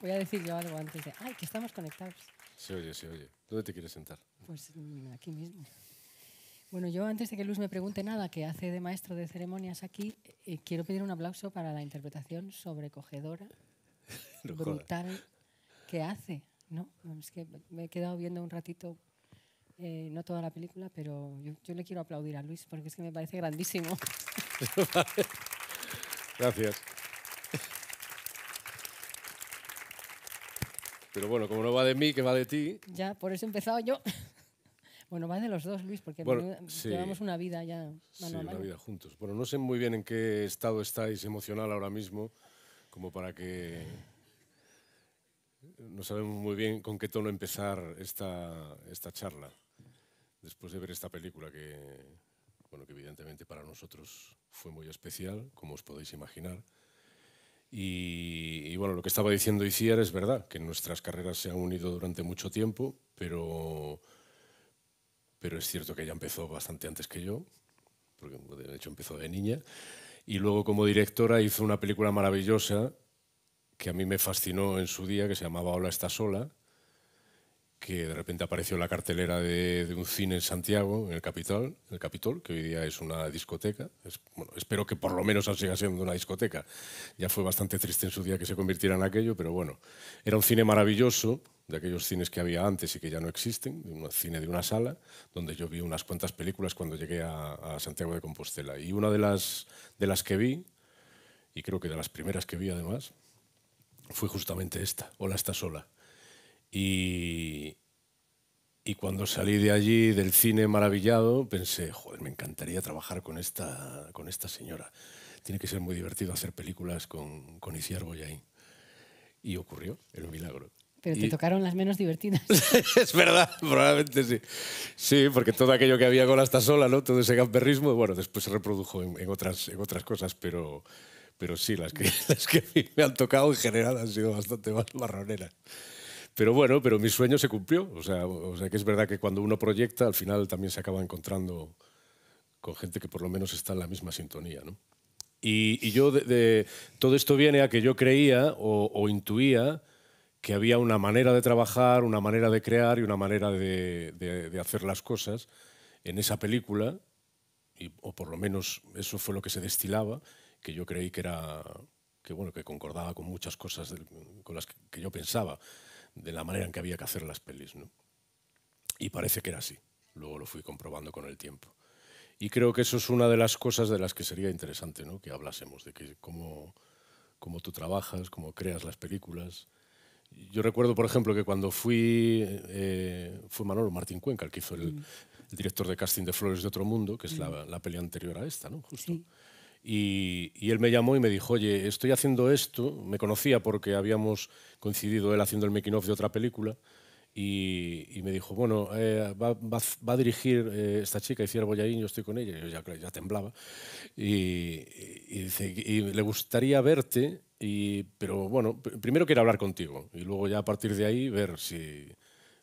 Voy a decir yo algo antes de. ¡Ay, que estamos conectados! Se oye, se oye. ¿Dónde te quieres sentar? Pues mm, aquí mismo. Bueno, yo antes de que Luis me pregunte nada, que hace de maestro de ceremonias aquí, eh, quiero pedir un aplauso para la interpretación sobrecogedora, brutal, que hace. ¿no? Es que me he quedado viendo un ratito, eh, no toda la película, pero yo, yo le quiero aplaudir a Luis porque es que me parece grandísimo. Gracias. Pero bueno, como no va de mí, que va de ti. Ya, por eso he empezado yo. Bueno, va de los dos, Luis, porque llevamos una vida ya. sí, una vida juntos. Bueno, no sé muy bien en qué estado estáis emocional ahora mismo, como para que. No sabemos muy bien con qué tono empezar esta, esta charla, después de ver esta película que, bueno, que evidentemente para nosotros fue muy especial, como os podéis imaginar. Y, bueno, lo que estaba diciendo Iciar es verdad, que nuestras carreras se han unido durante mucho tiempo, pero, pero es cierto que ella empezó bastante antes que yo, porque de hecho empezó de niña. Y luego como directora hizo una película maravillosa que a mí me fascinó en su día, que se llamaba Hola, está sola, que de repente apareció en la cartelera de, un cine en Santiago, en el Capitol, el Capitol, que hoy día es una discoteca. espero que por lo menos siga siendo una discoteca. Ya fue bastante triste en su día que se convirtiera en aquello, pero bueno, era un cine maravilloso, de aquellos cines que había antes y que ya no existen, un cine de una sala, donde yo vi unas cuantas películas cuando llegué a, Santiago de Compostela. Y una de las, de las que vi, y creo que de las primeras que vi además, fue justamente esta, Hola, está sola y, cuando salí de allí, del cine maravillado, pensé, joder, me encantaría trabajar con esta, con esta señora. Tiene que ser muy divertido hacer películas con, con Iciar Boyain. Y ocurrió, el un milagro. Pero te tocaron las menos divertidas. es verdad, probablemente sí. Sí, porque todo aquello que había con hasta sola, ¿no? todo ese gamberrismo, bueno, después se reprodujo en, otras, en otras cosas, pero, pero sí, las que, las que me han tocado en general han sido bastante más marroneras. Pero bueno, pero mi sueño se cumplió. O sea, o sea, que es verdad que cuando uno proyecta, al final también se acaba encontrando con gente que por lo menos está en la misma sintonía. Y, yo, de, todo esto viene a que yo creía o, intuía que había una manera de trabajar, una manera de crear y una manera de, hacer las cosas en esa película, o por lo menos eso fue lo que se destilaba, que yo creí que era que bueno que concordaba con muchas cosas con las que yo pensaba de la manera en que había que hacer las pelis. ¿no? Y parece que era así. Luego lo fui comprobando con el tiempo. Y creo que eso es una de las cosas de las que sería interesante ¿no? que hablásemos, de que cómo, cómo tú trabajas, cómo creas las películas. Yo recuerdo, por ejemplo, que cuando fui, eh, fue Manolo Martín Cuenca el que hizo mm. el, director de casting de Flores de Otro Mundo, que es la, mm. la, peli anterior a esta, ¿no? Justo. Y, él me llamó y me dijo, oye, estoy haciendo esto, me conocía porque habíamos coincidido él haciendo el making de otra película, y, me dijo, bueno, eh, va, a dirigir eh, esta chica, hiciera Boyaín, yo estoy con ella, y yo ya, ya temblaba, y, y, le gustaría verte, y, pero bueno, primero quiero hablar contigo, y luego ya a partir de ahí ver si,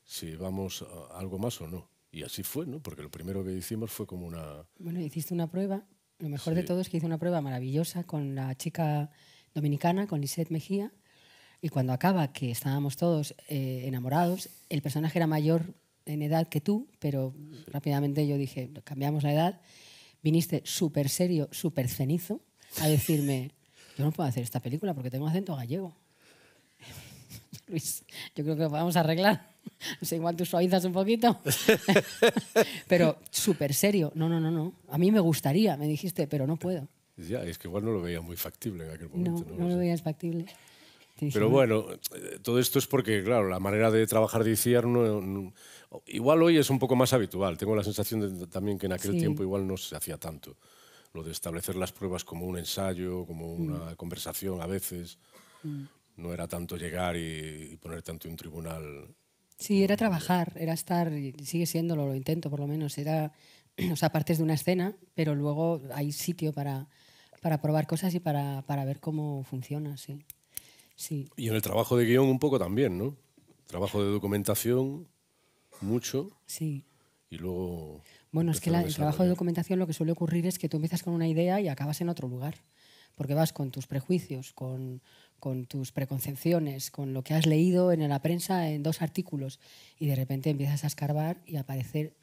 si vamos a algo más o no. Y así fue, ¿no? Porque lo primero que hicimos fue como una... Bueno, hiciste una prueba. Lo mejor de todo es que hice una prueba maravillosa con la chica dominicana, con Lisette Mejía, y cuando acaba, que estábamos todos eh, enamorados, el personaje era mayor en edad que tú, pero rápidamente yo dije, cambiamos la edad, viniste súper serio, súper cenizo, a decirme, yo no puedo hacer esta película porque tengo acento gallego. Luis, yo creo que lo vamos a arreglar. No sé, igual tú suavizas un poquito. pero súper serio. No, no, no, no. A mí me gustaría, me dijiste, pero no puedo. Ya, es que igual no lo veía muy factible en aquel momento. No, no, lo veías factible. Pero bueno, eh, todo esto es porque, claro, la manera de trabajar de ICIAR no, mm, igual hoy es un poco más habitual. Tengo la sensación también que en aquel tiempo igual no se hacía tanto. Lo de establecer las pruebas como un ensayo, como mm. una conversación a veces. Mm. No era tanto llegar y, poner tanto en un tribunal Sí, era trabajar, era estar, sigue siéndolo, lo intento por lo menos, era, o sea, partes de una escena, pero luego hay sitio para, probar cosas y para, ver cómo funciona, sí. Y en el trabajo de guión un poco también, ¿no? Trabajo de documentación, mucho. Sí. Y luego... Bueno, es que la, el trabajo de documentación lo que suele ocurrir es que tú empiezas con una idea y acabas en otro lugar, porque vas con tus prejuicios, con con tus preconcepciones, con lo que has leído en la prensa en dos artículos y de repente empiezas a escarbar y a aparecer,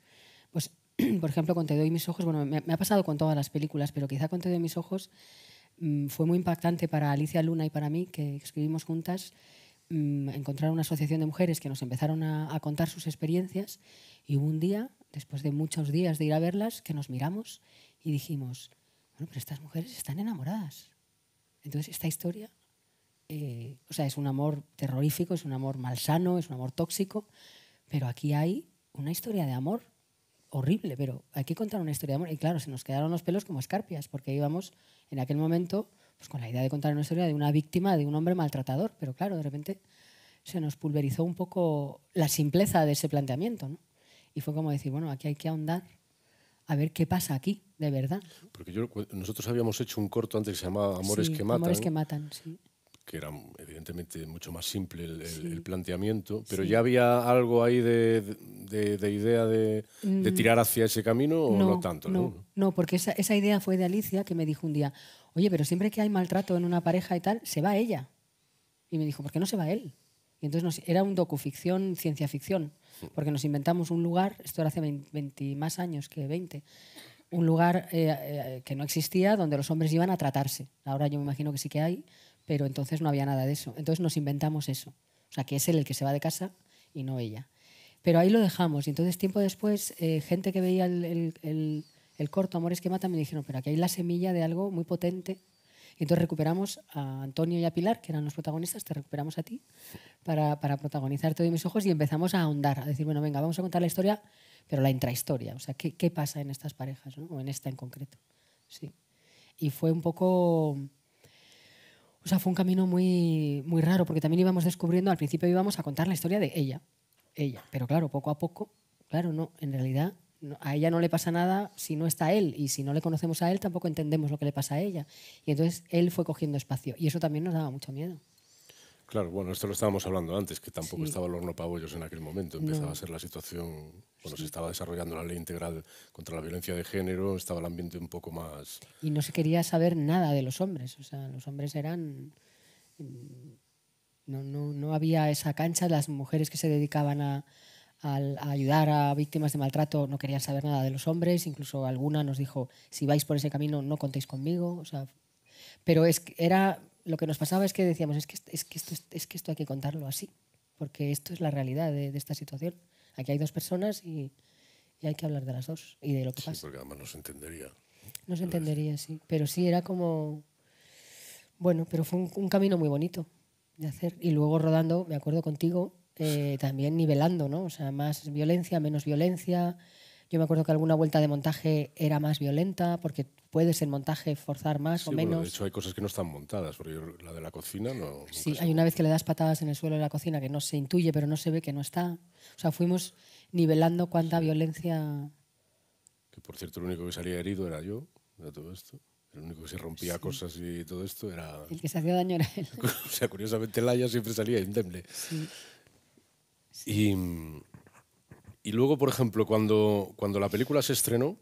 pues, por ejemplo, con Te doy mis ojos, bueno, me, ha pasado con todas las películas, pero quizá con Te doy mis ojos mm, fue muy impactante para Alicia Luna y para mí, que escribimos juntas, mm, encontrar una asociación de mujeres que nos empezaron a, a contar sus experiencias y hubo un día, después de muchos días de ir a verlas, que nos miramos y dijimos, bueno, pero estas mujeres están enamoradas. Entonces, esta historia eh, o sea, es un amor terrorífico, es un amor malsano, es un amor tóxico, pero aquí hay una historia de amor horrible, pero hay que contar una historia de amor. Y claro, se nos quedaron los pelos como escarpias, porque íbamos en aquel momento pues, con la idea de contar una historia de una víctima, de un hombre maltratador, pero claro, de repente se nos pulverizó un poco la simpleza de ese planteamiento, ¿no? Y fue como decir, bueno, aquí hay que ahondar a ver qué pasa aquí, de verdad. Porque nosotros habíamos hecho un corto antes que se llamaba Amores que matan. Amores que matan, sí que era evidentemente mucho más simple el, planteamiento, pero ¿ya había algo ahí de, idea de, mm. tirar hacia ese camino o no, tanto? No, no, porque esa, idea fue de Alicia que me dijo un día, oye, pero siempre que hay maltrato en una pareja y tal, se va ella. Y me dijo, ¿por qué no se va él? Y entonces era un docuficción, ciencia ficción, porque nos inventamos un lugar, esto era hace 20, más años que 20, un lugar eh, eh, que no existía donde los hombres iban a tratarse. Ahora yo me imagino que sí que hay, pero entonces no había nada de eso. Entonces nos inventamos eso. O sea, que es él el que se va de casa y no ella. Pero ahí lo dejamos. Y entonces, tiempo después, eh, gente que veía el, el, corto Amores que mata me dijeron, pero aquí hay la semilla de algo muy potente. Y entonces recuperamos a Antonio y a Pilar, que eran los protagonistas, te recuperamos a ti, para, para protagonizar Todo mis ojos y empezamos a ahondar, a decir, bueno, venga, vamos a contar la historia, pero la intrahistoria. O sea, ¿qué, pasa en estas parejas, o en esta en concreto? Sí. Y fue un poco o sea, fue un camino muy, muy raro, porque también íbamos descubriendo, al principio íbamos a contar la historia de ella, ella, pero claro, poco a poco, claro, no, en realidad a ella no le pasa nada si no está él, y si no le conocemos a él tampoco entendemos lo que le pasa a ella. Y entonces él fue cogiendo espacio, y eso también nos daba mucho miedo. Claro, bueno, esto lo estábamos hablando antes, que tampoco estaba el horno pabollos en aquel momento. Empezaba a ser la situación, cuando se estaba desarrollando la ley integral contra la violencia de género, estaba el ambiente un poco más... Y no se quería saber nada de los hombres, o sea, los hombres eran... Mm, no, había esa cancha, las mujeres que se dedicaban a, ayudar a víctimas de maltrato no querían saber nada de los hombres, incluso alguna nos dijo, si vais por ese camino no contéis conmigo, o sea, pero es, era lo que nos pasaba es que decíamos, es que, es que, esto, es que esto hay que contarlo así, porque esto es la realidad de, esta situación. Aquí hay dos personas y, hay que hablar de las dos y de lo que pasa. Porque además se entendería. se entendería, sí. Pero sí, era como... Bueno, pero fue un, camino muy bonito de hacer. Y luego rodando, me acuerdo contigo, eh, también nivelando, ¿no? O sea, más violencia, menos violencia, yo me acuerdo que alguna vuelta de montaje era más violenta porque puedes el montaje forzar más o menos. Bueno, de hecho, hay cosas que no están montadas, por ejemplo, la de la cocina no. Sí, hay una vez que le das patadas en el suelo de la cocina que no se intuye, pero no se ve que no está. O sea, fuimos nivelando cuánta violencia. Que por cierto, el único que salía herido era yo, de todo esto. El único que se rompía cosas y todo esto era. El que se hacía daño era él. o sea, curiosamente, Laia siempre salía indemne. Sí. Y. Mm, y luego, por ejemplo, cuando, cuando la película se estrenó,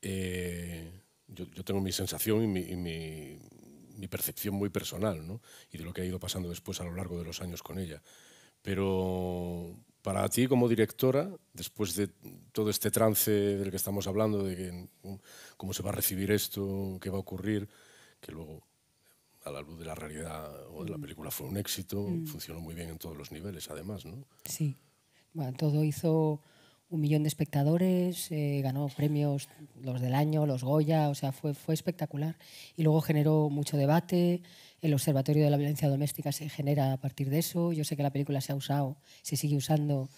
eh, yo, tengo mi sensación y, mi, percepción muy personal, ¿no? Y de lo que ha ido pasando después a lo largo de los años con ella. Pero para ti como directora, después de todo este trance del que estamos hablando, de cómo se va a recibir esto, qué va a ocurrir, que luego a la luz de la realidad o de la mm. película fue un éxito, mm. funcionó muy bien en todos los niveles, además, ¿no? Sí, todo hizo un millón de espectadores, eh, ganó premios los del año, los Goya, o sea, fue, fue espectacular. Y luego generó mucho debate, el Observatorio de la Violencia Doméstica se genera a partir de eso, yo sé que la película se ha usado, se sigue usando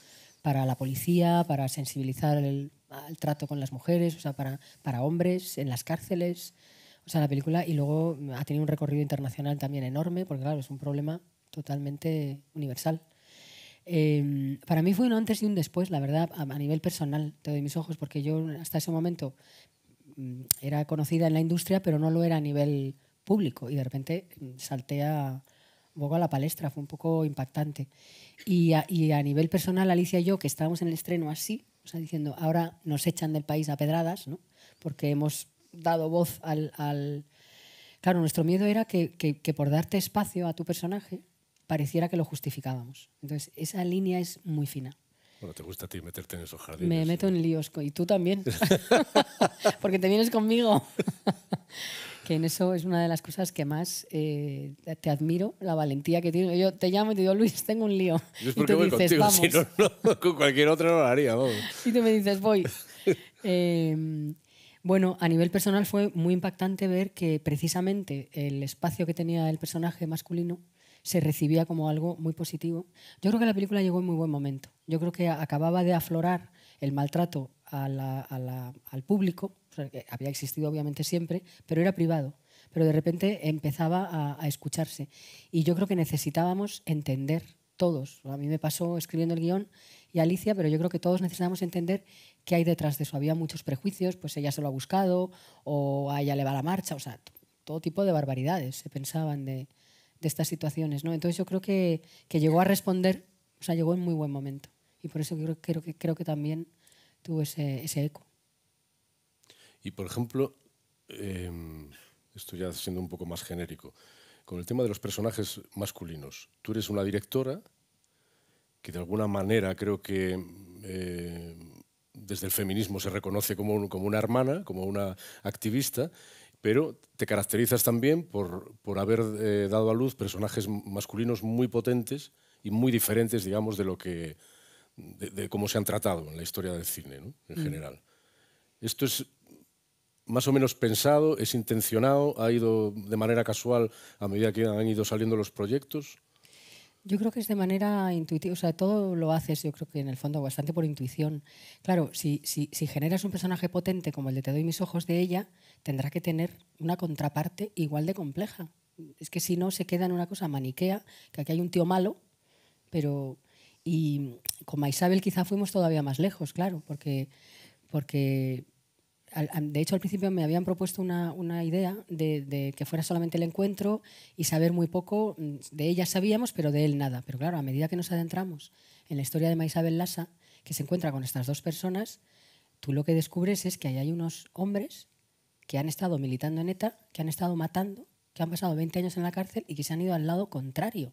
para la policía, para sensibilizar el, al trato con las mujeres, o sea, para, para hombres en las cárceles, o sea, la película y luego ha tenido un recorrido internacional también enorme, porque claro, es un problema totalmente universal. Em, para mí fue un antes y un después, la verdad, a, nivel personal, te doy mis ojos, porque yo hasta ese momento mm, era conocida en la industria, pero no lo era a nivel público. Y de repente mm, salté a, un poco a la palestra, fue un poco impactante. Y a, y a, nivel personal, Alicia y yo, que estábamos en el estreno así, o sea, diciendo, ahora nos echan del país a pedradas, ¿no? porque hemos dado voz al... Claro, nuestro miedo era que, que, por darte espacio a tu personaje pareciera que lo justificábamos. Entonces, esa línea es muy fina. Bueno, ¿te gusta a ti meterte en esos jardines? Me meto en líos, y tú también, porque te vienes conmigo. que en eso es una de las cosas que más eh, te admiro, la valentía que tienes. Yo te llamo y te digo, Luis, tengo un lío. y tú dices, vamos. no, con cualquier otro no lo haría, Y tú me dices, voy. Eh, bueno, a nivel personal fue muy impactante ver que precisamente el espacio que tenía el personaje masculino se recibía como algo muy positivo. Yo creo que la película llegó en muy buen momento. Yo creo que acababa de aflorar el maltrato al público, que había existido obviamente siempre, pero era privado. Pero de repente empezaba a, a escucharse. Y yo creo que necesitábamos entender todos. A mí me pasó escribiendo el guión y Alicia, pero yo creo que todos necesitamos entender qué hay detrás de eso. Había muchos prejuicios, pues ella se lo ha buscado, o a ella le va la marcha, o sea, todo tipo de barbaridades se pensaban de, estas situaciones, ¿no? Entonces yo creo que, llegó a responder, o sea, llegó en muy buen momento. Y por eso creo, que, creo que también tuvo ese, eco. Y por ejemplo, estoy em, esto ya siendo un poco más genérico, con el tema de los personajes masculinos. Tú eres una directora que de alguna manera creo que eh, desde el feminismo se reconoce como, como, una hermana, como una activista, pero te caracterizas también por, haber eh, dado a luz personajes masculinos muy potentes y muy diferentes, digamos, de lo que de, cómo se han tratado en la historia del cine, en mm. general. Esto es más o menos pensado, es intencionado, ha ido de manera casual a medida que han ido saliendo los proyectos? Yo creo que es de manera intuitiva, o sea, todo lo haces, yo creo que en el fondo bastante por intuición. Claro, si, si, si generas un personaje potente como el de Te doy mis ojos de ella, tendrá que tener una contraparte igual de compleja. Es que si no, se queda en una cosa maniquea, que aquí hay un tío malo, pero... Y con Isabel quizá fuimos todavía más lejos, claro, porque, porque de hecho, al principio me habían propuesto una, idea de, que fuera solamente el encuentro y saber muy poco. Mm, de ella sabíamos, pero de él nada. Pero claro, a medida que nos adentramos en la historia de Maisabel Lassa, que se encuentra con estas dos personas, tú lo que descubres es que ahí hay unos hombres que han estado militando en ETA, que han estado matando, que han pasado 20 años en la cárcel y que se han ido al lado contrario.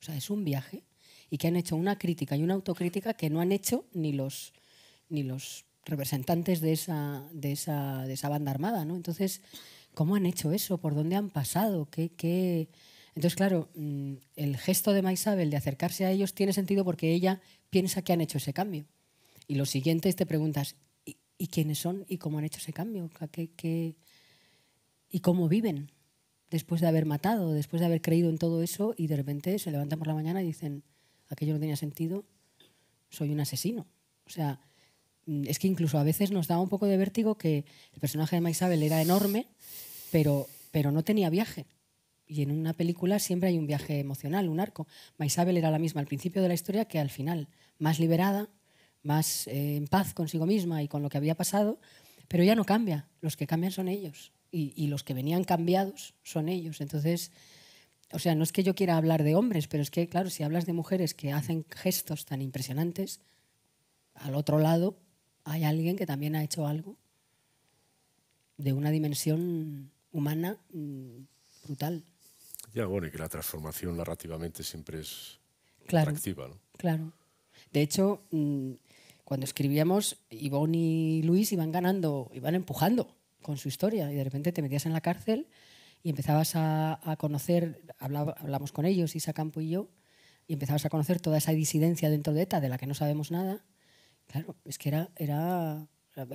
O sea, es un viaje y que han hecho una crítica y una autocrítica que no han hecho ni los, ni los representantes de esa, de de esa banda armada, ¿no? Entonces, ¿cómo han hecho eso? ¿Por dónde han pasado? ¿Qué, qué? Entonces, claro, mm, el gesto de Maisabel de acercarse a ellos tiene sentido porque ella piensa que han hecho ese cambio. Y lo siguiente es te preguntas, ¿y, quiénes son? ¿Y cómo han hecho ese cambio? ¿Qué, qué? y cómo viven? Después de haber matado, después de haber creído en todo eso y de repente se levantan por la mañana y dicen, aquello no tenía sentido, soy un asesino. O sea, Mm, es que incluso a veces nos daba un poco de vértigo que el personaje de Maisabel era enorme, pero, pero no tenía viaje. Y en una película siempre hay un viaje emocional, un arco. Maisabel era la misma al principio de la historia que al final, más liberada, más eh, en paz consigo misma y con lo que había pasado, pero ya no cambia, los que cambian son ellos y, y los que venían cambiados son ellos. Entonces, o sea, no es que yo quiera hablar de hombres, pero es que, claro, si hablas de mujeres que hacen gestos tan impresionantes, al otro lado hay alguien que también ha hecho algo de una dimensión humana mm, brutal. Ya, bueno, y que la transformación narrativamente siempre es claro, ¿no? Claro. De hecho, mm, cuando escribíamos, Ivonne y Luis iban ganando, iban empujando con su historia y de repente te metías en la cárcel y empezabas a, conocer, hablamos con ellos, Isa Campo y yo, y empezabas a conocer toda esa disidencia dentro de ETA de la que no sabemos nada Claro, es que era, era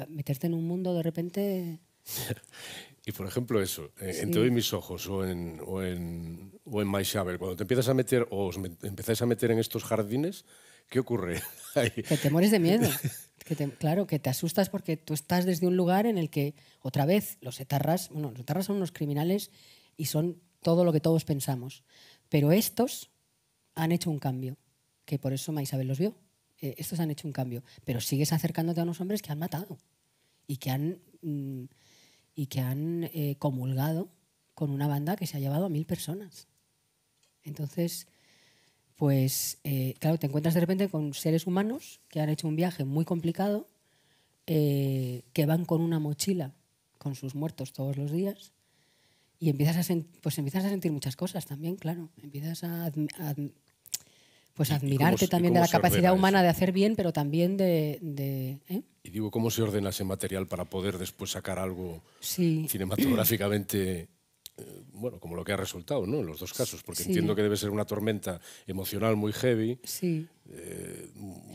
meterte en un mundo de repente... Y por ejemplo eso, eh, en Te mis ojos o en, o My cuando te empiezas a meter o os empezáis a meter en estos jardines, ¿qué ocurre? que te mueres de miedo. claro, que te asustas porque tú estás desde un lugar en el que, otra vez, los etarras, bueno, los etarras son unos criminales y son todo lo que todos pensamos. Pero estos han hecho un cambio, que por eso Maisabel los vio. Eh, estos han hecho un cambio, pero sigues acercándote a unos hombres que han matado y que han, mm, y que han eh, comulgado con una banda que se ha llevado a mil personas. Entonces, pues eh, claro, te encuentras de repente con seres humanos que han hecho un viaje muy complicado, que van con una mochila con sus muertos todos los días y empiezas a, pues empiezas a sentir muchas cosas también, claro. Empiezas a pues admirarte también de la capacidad humana de hacer bien, pero también de... ¿eh? Y digo, ¿cómo se ordena ese material para poder después sacar algo cinematográficamente eh, bueno, como lo que ha resultado, ¿no? En los dos casos, porque entiendo que debe ser una tormenta emocional muy heavy. Sí. Eh,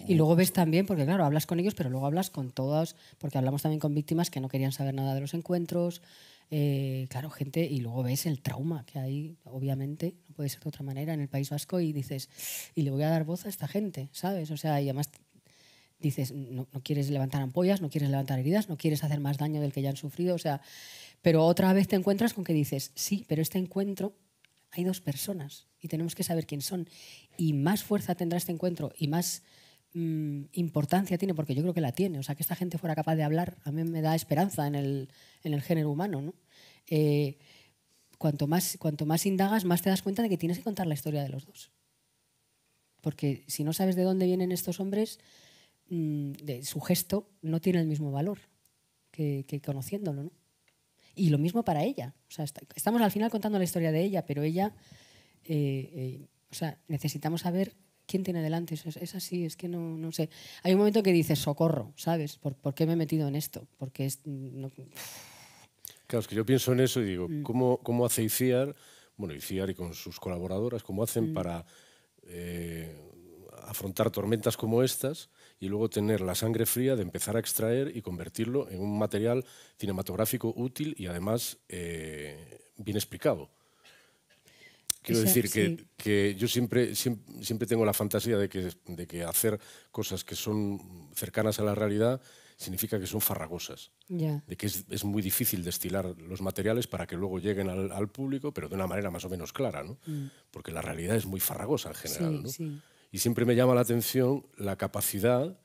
y luego ves también, porque claro, hablas con ellos, pero luego hablas con todas, porque hablamos también con víctimas que no querían saber nada de los encuentros, eh, claro, gente, y luego ves el trauma que hay, obviamente, no puede ser de otra manera, en el País Vasco y dices, y le voy a dar voz a esta gente, ¿sabes? O sea, y además dices, no, quieres levantar ampollas, no quieres levantar heridas, no quieres hacer más daño del que ya han sufrido, o sea, pero otra vez te encuentras con que dices, sí, pero este encuentro hay dos personas y tenemos que saber quién son. Y más fuerza tendrá este encuentro y más Mm, importancia tiene, porque yo creo que la tiene. O sea, que esta gente fuera capaz de hablar, a mí me da esperanza en el, género humano. Eh, cuanto, más, cuanto más indagas, más te das cuenta de que tienes que contar la historia de los dos. Porque si no sabes de dónde vienen estos hombres, mm, su gesto no tiene el mismo valor que, conociéndolo. Y lo mismo para ella. O sea, estamos al final contando la historia de ella, pero ella, eh, eh, o sea, necesitamos saber ¿quién tiene delante? Es, así, es que no, sé. Hay un momento que dices, socorro, ¿sabes? ¿Por, por qué me he metido en esto? Porque es... Claro, es que yo pienso en eso y digo, mm. ¿cómo, ¿cómo, hace ICIAR, bueno, ICIAR y con sus colaboradoras, cómo hacen mm. para eh, afrontar tormentas como estas y luego tener la sangre fría de empezar a extraer y convertirlo en un material cinematográfico útil y además eh, bien explicado? Quiero decir que, que yo siempre, siempre, tengo la fantasía de que, de que, hacer cosas que son cercanas a la realidad significa que son farragosas, de que es, es, muy difícil destilar los materiales para que luego lleguen al, público, pero de una manera más o menos clara, ¿no? Mm. porque la realidad es muy farragosa en general. ¿no? Y siempre me llama la atención la capacidad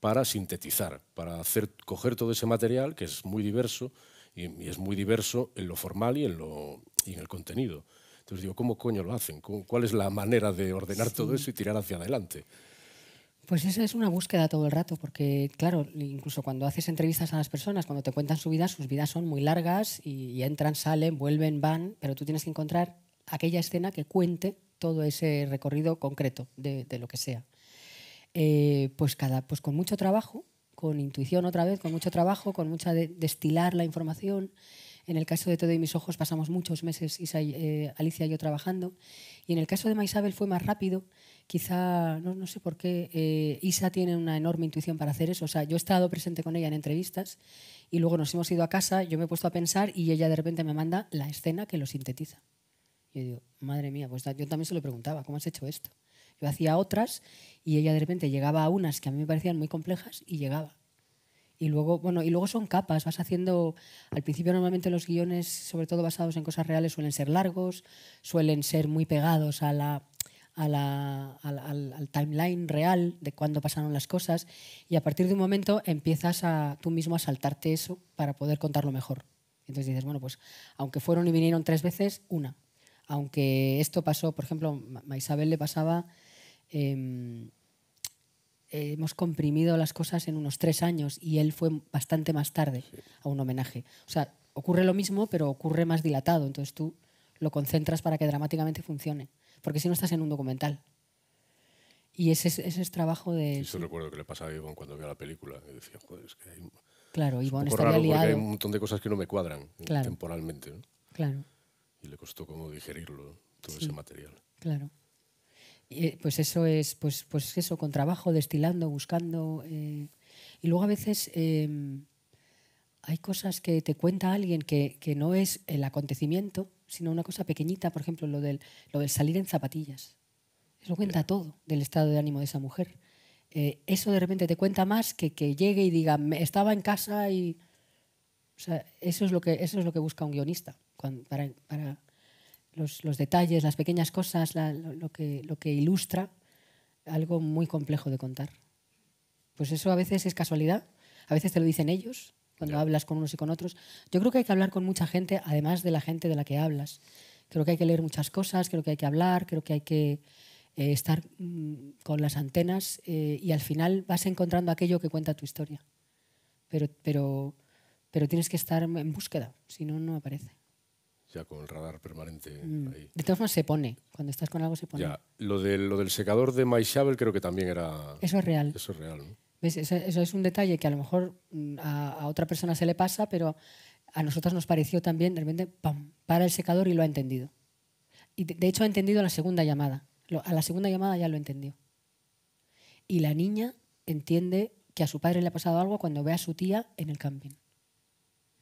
para sintetizar, para hacer, coger todo ese material, que es muy diverso, y, es muy diverso en lo formal y en, lo, y en el contenido. Entonces digo, ¿cómo coño lo hacen? ¿Cuál es la manera de ordenar todo eso y tirar hacia adelante? Pues esa es una búsqueda todo el rato, porque claro, incluso cuando haces entrevistas a las personas, cuando te cuentan su vida, sus vidas son muy largas y, entran, salen, vuelven, van, pero tú tienes que encontrar aquella escena que cuente todo ese recorrido concreto de, lo que sea. Eh, pues, cada, pues con mucho trabajo, con intuición otra vez, con mucho trabajo, con mucha destilar la información. En el caso de Todo y mis ojos pasamos muchos meses eh, Alicia y yo trabajando. Y en el caso de Maisabel fue más rápido. Quizá, no, no sé por qué, eh, Isa tiene una enorme intuición para hacer eso. O sea, yo he estado presente con ella en entrevistas y luego nos hemos ido a casa, yo me he puesto a pensar y ella de repente me manda la escena que lo sintetiza. Yo digo, madre mía, pues yo también se lo preguntaba, ¿cómo has hecho esto? Yo hacía otras y ella de repente llegaba a unas que a mí me parecían muy complejas y llegaba. Y luego, bueno, y luego son capas, vas haciendo, al principio normalmente los guiones, sobre todo basados en cosas reales, suelen ser largos, suelen ser muy pegados al, timeline real de cuándo pasaron las cosas y a partir de un momento empiezas a, tú mismo a saltarte eso para poder contarlo mejor. Entonces dices, bueno, pues aunque fueron y vinieron tres veces, una. Aunque esto pasó, por ejemplo, a Isabel le pasaba... Em, eh, hemos comprimido las cosas en unos tres años y él fue bastante más tarde a un homenaje. O sea, ocurre lo mismo, pero ocurre más dilatado. Entonces tú lo concentras para que dramáticamente funcione. Porque si no estás en un documental. Y ese, es trabajo de... Eso recuerdo que le pasaba a Ivonne cuando veía la película. Y decía, joder, es que hay... Claro, estaría liado. Hay un montón de cosas que no me cuadran temporalmente. Claro. Y le costó como digerirlo, todo ese material. Claro pues eso es, pues, pues eso, con trabajo, destilando, buscando. Eh, y luego a veces em, hay cosas que te cuenta alguien que, no es el acontecimiento, sino una cosa pequeñita, por ejemplo, lo del, lo del salir en zapatillas. Eso cuenta todo del estado de ánimo de esa mujer. Eh, eso de repente te cuenta más que que llegue y diga, estaba en casa y... eso es lo que, eso es lo que busca un guionista para, los, detalles, las pequeñas cosas, lo, que, lo que ilustra algo muy complejo de contar. Pues eso a veces es casualidad, a veces te lo dicen ellos cuando hablas con unos y con otros. Yo creo que hay que hablar con mucha gente, además de la gente de la que hablas. Creo que hay que leer muchas cosas, creo que hay que hablar, creo que hay que eh, estar mm, con las antenas eh, y al final vas encontrando aquello que cuenta tu historia. Pero, pero, pero tienes que estar en búsqueda, si no, no aparece ya con el radar permanente mm. De todas formas, se pone. Cuando estás con algo, se pone. lo, del secador de MyShovel creo que también era... Eso es real. Eso es real, Eso, es un detalle que a lo mejor mm, a, otra persona se le pasa, pero a nosotros nos pareció también, de repente, ¡pam!, para el secador y lo ha entendido. Y de, hecho ha entendido la segunda llamada. a la segunda llamada ya lo entendió. Y la niña entiende que a su padre le ha pasado algo cuando ve a su tía en el camping.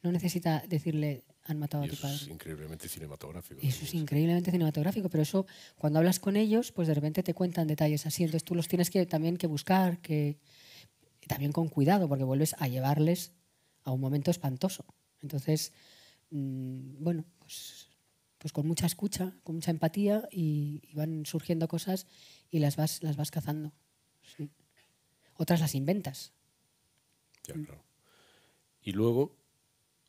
No necesita decirle, matado eso Es increíblemente cinematográfico. Eso es increíblemente cinematográfico, pero eso cuando hablas con ellos, pues de repente te cuentan detalles así, entonces tú los tienes que también que buscar, que también con cuidado, porque vuelves a llevarles a un momento espantoso. Entonces, mm, bueno, pues, pues, con mucha escucha, con mucha empatía y, van surgiendo cosas y las vas, las vas cazando. Otras las inventas. Ya, mm. claro. Y luego,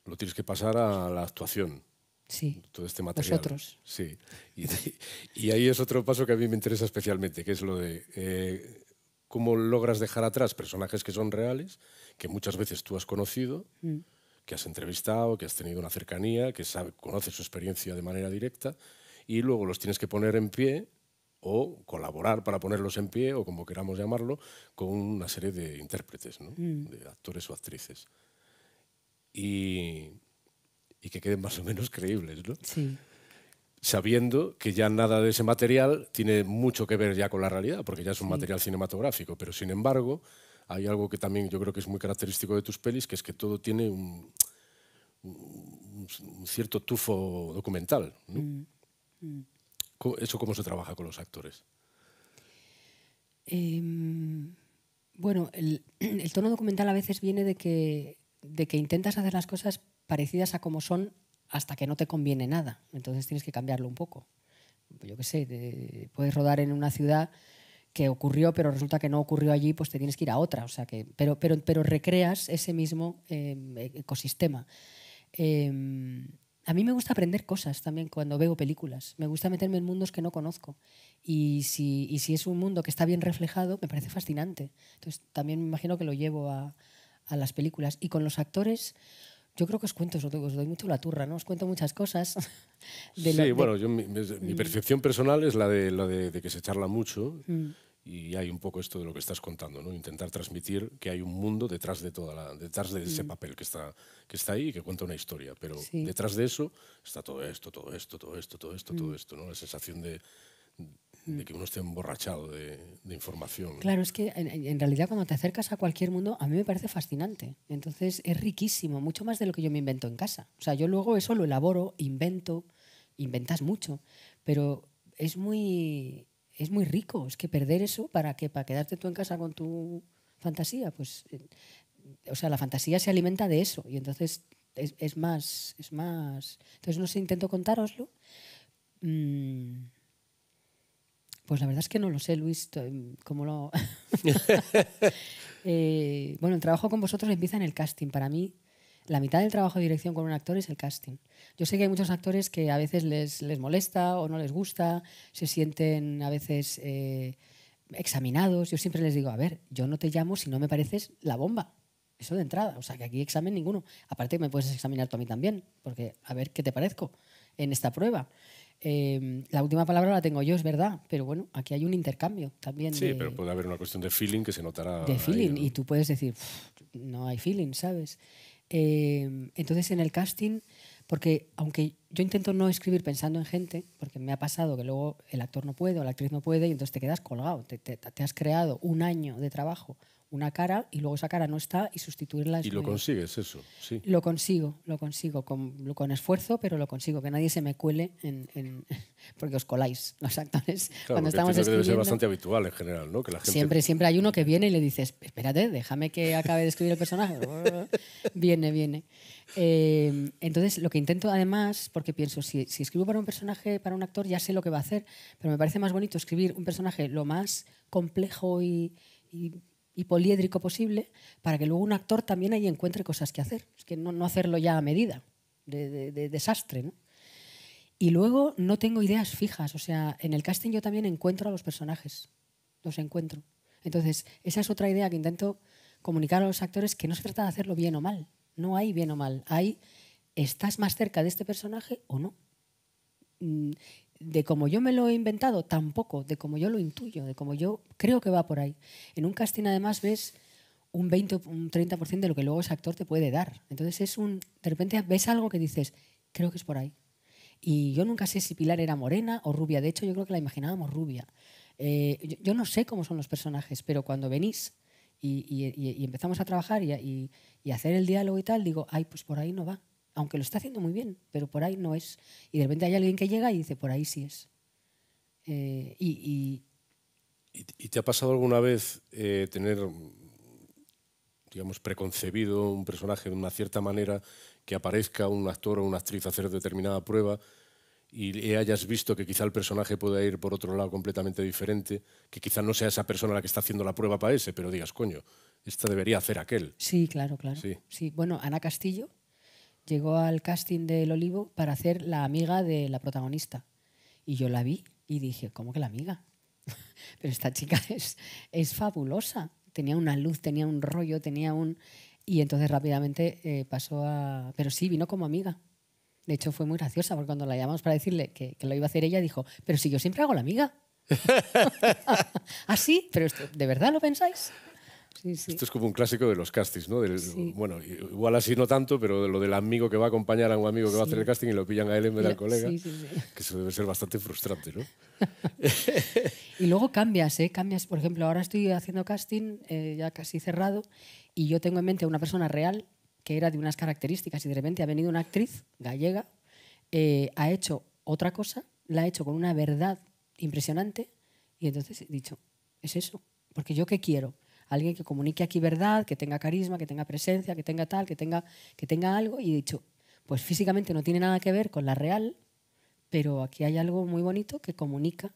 lo tienes que pasar a la actuación. Sí. Todo este material. Nosotros. Sí. Y, ahí es otro paso que a mí me interesa especialmente, que es lo de eh, cómo logras dejar atrás personajes que son reales, que muchas veces tú has conocido, mm. que has entrevistado, que has tenido una cercanía, que sabe, conoces su experiencia de manera directa, y luego los tienes que poner en pie o colaborar para ponerlos en pie, o como queramos llamarlo, con una serie de intérpretes, mm. de actores o actrices y, que queden más o menos creíbles, ¿no? sabiendo que ya nada de ese material tiene mucho que ver ya con la realidad, porque ya es un material cinematográfico, pero sin embargo hay algo que también yo creo que es muy característico de tus pelis, que es que todo tiene un, cierto tufo documental. Mm, mm. ¿Eso cómo se trabaja con los actores? Em, bueno, el tono documental a veces viene de que de que intentas hacer las cosas parecidas a como son hasta que no te conviene nada. Entonces tienes que cambiarlo un poco. Pues yo qué sé, puedes rodar en una ciudad que ocurrió, pero resulta que no ocurrió allí, pues te tienes que ir a otra. O sea que, pero, pero, pero recreas ese mismo eh, ecosistema. Em, a mí me gusta aprender cosas también cuando veo películas. Me gusta meterme en mundos que no conozco. Y si, y si es un mundo que está bien reflejado, me parece fascinante. Entonces también me imagino que lo llevo a, a las películas. Y con los actores, yo creo que os cuento, os doy, mucho la turra, ¿no? Os cuento muchas cosas. sí, bueno, yo, mi, mm. percepción personal es la de, la de, que se charla mucho. Mm. Y hay un poco esto de lo que estás contando, ¿no? Intentar transmitir que hay un mundo detrás de toda la, detrás de ese mm. papel que está, que está ahí y que cuenta una historia. Pero detrás de eso está todo esto, todo esto, todo esto, todo esto, todo esto, ¿no? La sensación de, de que uno esté emborrachado de, información. Claro, es que en, realidad cuando te acercas a cualquier mundo, a mí me parece fascinante. Entonces es riquísimo, mucho más de lo que yo me invento en casa. O sea, yo luego eso lo elaboro, invento, inventas mucho, pero es muy, es muy rico. Es que perder eso para que para quedarte tú en casa con tu fantasía, pues, eh, o sea, la fantasía se alimenta de eso y entonces es, más, es más. Entonces no sé, intento contároslo. Mm, pues la verdad es que no lo sé, Luis, em, cómo lo... Eh, bueno, el trabajo con vosotros empieza en el casting. Para mí, la mitad del trabajo de dirección con un actor es el casting. Yo sé que hay muchos actores que a veces les, molesta o no les gusta, se sienten a veces eh, examinados. Yo siempre les digo, a ver, yo no te llamo si no me pareces la bomba. Eso de entrada, o sea que aquí examen ninguno. Aparte me puedes examinar tú a mí también, porque a ver qué te parezco en esta prueba. Em, la última palabra la tengo yo, es verdad, pero bueno, aquí hay un intercambio también. Sí, pero puede haber una cuestión de feeling que se notará. De feeling, y tú puedes decir, no hay feeling, ¿sabes? Em, entonces en el casting, porque aunque yo intento no escribir pensando en gente, porque me ha pasado que luego el actor no puede o la actriz no puede, y entonces te quedas colgado, te has creado un año de trabajo una cara y luego esa cara no está y sustituirla. Es y lo consigues eso, sí. Lo consigo, lo consigo, con, esfuerzo, pero lo consigo, que nadie se me cuele en, porque os coláis los actores cuando estamos escribiendo. Debe ser bastante habitual en general, ¿no? Siempre, siempre hay uno que viene y le dices, espérate, déjame que acabe de escribir el personaje. viene, viene. Em, entonces, lo que intento además, porque pienso, si, escribo para un personaje, para un actor, ya sé lo que va a hacer, pero me parece más bonito escribir un personaje lo más complejo y y poliédrico posible para que luego un actor también ahí encuentre cosas que hacer. Es que no, hacerlo ya a medida, de, desastre. Y luego no tengo ideas fijas. O sea, en el casting yo también encuentro a los personajes. Los encuentro. Entonces, esa es otra idea que intento comunicar a los actores, que no se trata de hacerlo bien o mal. No hay bien o mal. Hay, estás más cerca de este personaje o no. Mm, de como yo me lo he inventado, tampoco, de como yo lo intuyo, de como yo creo que va por ahí. En un casting además ves un 20 un 30% de lo que luego ese actor te puede dar. Entonces es un de repente ves algo que dices, creo que es por ahí. Y yo nunca sé si Pilar era morena o rubia, de hecho yo creo que la imaginábamos rubia. Eh, yo, no sé cómo son los personajes, pero cuando venís y, empezamos a trabajar y, y hacer el diálogo y tal, digo, ay, pues por ahí no va aunque lo está haciendo muy bien, pero por ahí no es. Y de repente hay alguien que llega y dice, por ahí sí es. Eh, y, y, te ha pasado alguna vez eh, tener, digamos, preconcebido un personaje de una cierta manera, que aparezca un actor o una actriz a hacer determinada prueba y hayas visto que quizá el personaje pueda ir por otro lado completamente diferente, que quizá no sea esa persona la que está haciendo la prueba para ese, pero digas, coño, esta debería hacer aquel. Sí, claro, claro. sí. bueno, Ana Castillo llegó al casting del Olivo para hacer la amiga de la protagonista. Y yo la vi y dije, ¿cómo que la amiga? Pero esta chica es, es fabulosa. Tenía una luz, tenía un rollo, tenía un... Y entonces rápidamente eh, pasó a... Pero sí, vino como amiga. De hecho, fue muy graciosa, porque cuando la llamamos para decirle que, lo iba a hacer ella, dijo, pero si yo siempre hago la amiga. así ¿Pero de verdad lo pensáis? Esto es como un clásico de los castings, ¿no? Bueno, igual así no tanto, pero lo del amigo que va a acompañar a un amigo que va a hacer el casting y lo pillan a él en vez del colega, que eso debe ser bastante frustrante, ¿no? y luego cambias, ¿eh? Cambias, por ejemplo, ahora estoy haciendo casting eh, ya casi cerrado y yo tengo en mente a una persona real que era de unas características y de repente ha venido una actriz gallega, eh, ha hecho otra cosa, la ha hecho con una verdad impresionante y entonces he dicho, es eso, porque yo qué quiero alguien que comunique aquí verdad, que tenga carisma, que tenga presencia, que tenga tal, que tenga, que tenga algo. Y he dicho, pues físicamente no tiene nada que ver con la real, pero aquí hay algo muy bonito que comunica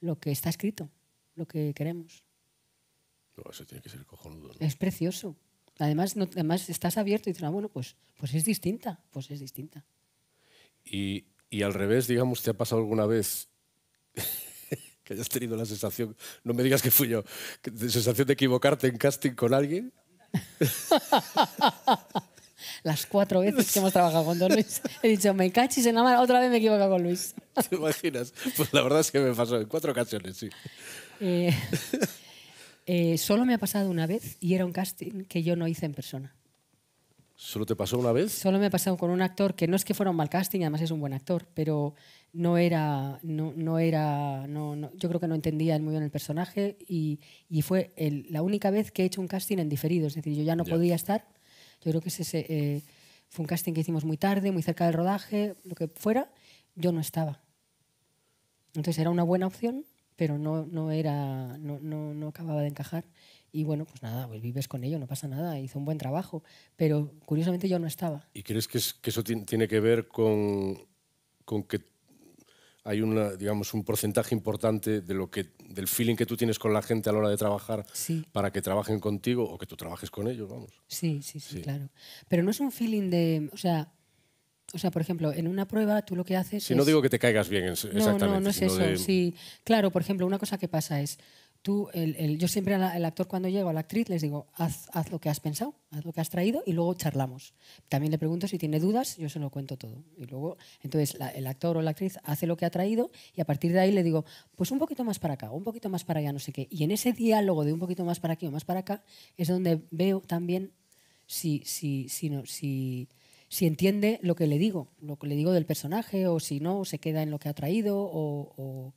lo que está escrito, lo que queremos. eso tiene que ser cojonudo. Es precioso. Además, además estás abierto y dices, ah, bueno, pues, pues es distinta, pues es distinta. y al revés, digamos, ¿te ha pasado alguna vez que hayas tenido la sensación, no me digas que fui yo, de sensación de equivocarte en casting con alguien. Las cuatro veces que hemos trabajado con Don Luis, he dicho, me cachis en la mano, otra vez me equivoco con Luis. ¿Te imaginas? Pues la verdad es que me pasó en cuatro ocasiones, sí. Eh, eh, solo me ha pasado una vez y era un casting que yo no hice en persona. ¿Solo te pasó una vez? Solo me ha pasado con un actor que no es que fuera un mal casting, además es un buen actor, pero no era, no, era, yo creo que no entendía muy bien el personaje y, fue la única vez que he hecho un casting en diferido, es decir, yo ya no podía estar, yo creo que ese, eh, fue un casting que hicimos muy tarde, muy cerca del rodaje, lo que fuera, yo no estaba. Entonces era una buena opción, pero no, era, no acababa de encajar y bueno, pues nada, pues vives con ello, no pasa nada, hizo un buen trabajo, pero curiosamente yo no estaba. ¿Y crees que, eso tiene que ver con, con que hay una, digamos, un porcentaje importante de lo que, del feeling que tú tienes con la gente a la hora de trabajar para que trabajen contigo o que tú trabajes con ellos, vamos? Sí, sí, sí, claro. Pero no es un feeling de, o sea, o sea, por ejemplo, en una prueba tú lo que haces. Si no digo que te caigas bien, exactamente. No, no, no es eso. Sí, claro, por ejemplo, una cosa que pasa es el, yo siempre al actor cuando llego, a la actriz, les digo, haz, lo que has pensado, haz lo que has traído y luego charlamos. También le pregunto si tiene dudas, yo se lo cuento todo. Y luego, entonces, el actor o la actriz hace lo que ha traído y a partir de ahí le digo, pues un poquito más para acá, un poquito más para allá, no sé qué. Y en ese diálogo de un poquito más para aquí o más para acá es donde veo también si, si, si, no, si, entiende lo que le digo, lo que le digo del personaje o si no, se queda en lo que ha traído o,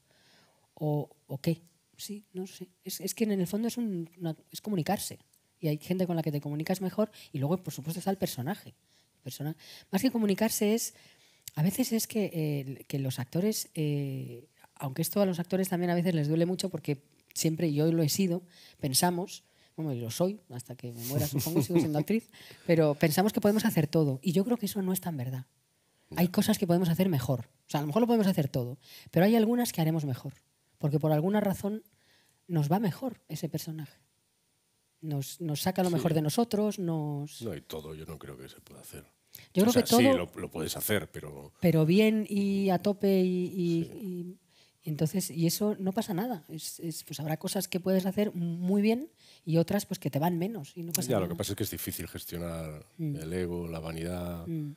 o qué sí, no sé. Es, es que en el fondo es, un, es comunicarse. Y hay gente con la que te comunicas mejor. Y luego, por supuesto, está el personaje. Más que comunicarse es... A veces es que, eh, los actores, eh, aunque esto a los actores también a veces les duele mucho porque siempre yo lo he sido, pensamos, bueno, y lo soy, hasta que me muera supongo, sigo siendo actriz, pero pensamos que podemos hacer todo. Y yo creo que eso no es tan verdad. Hay cosas que podemos hacer mejor. O sea, a lo mejor lo podemos hacer todo, pero hay algunas que haremos mejor porque por alguna razón nos va mejor ese personaje. Nos, nos saca lo mejor de nosotros, nos... No, y todo yo no creo que se pueda hacer. Yo creo que todo... Sí, lo, puedes hacer, pero... Pero bien y a tope y, y, entonces, y eso no pasa nada. pues habrá cosas que puedes hacer muy bien y otras pues que te van menos y no pasa Lo que pasa es que es difícil gestionar mm. el ego, la vanidad... Mm.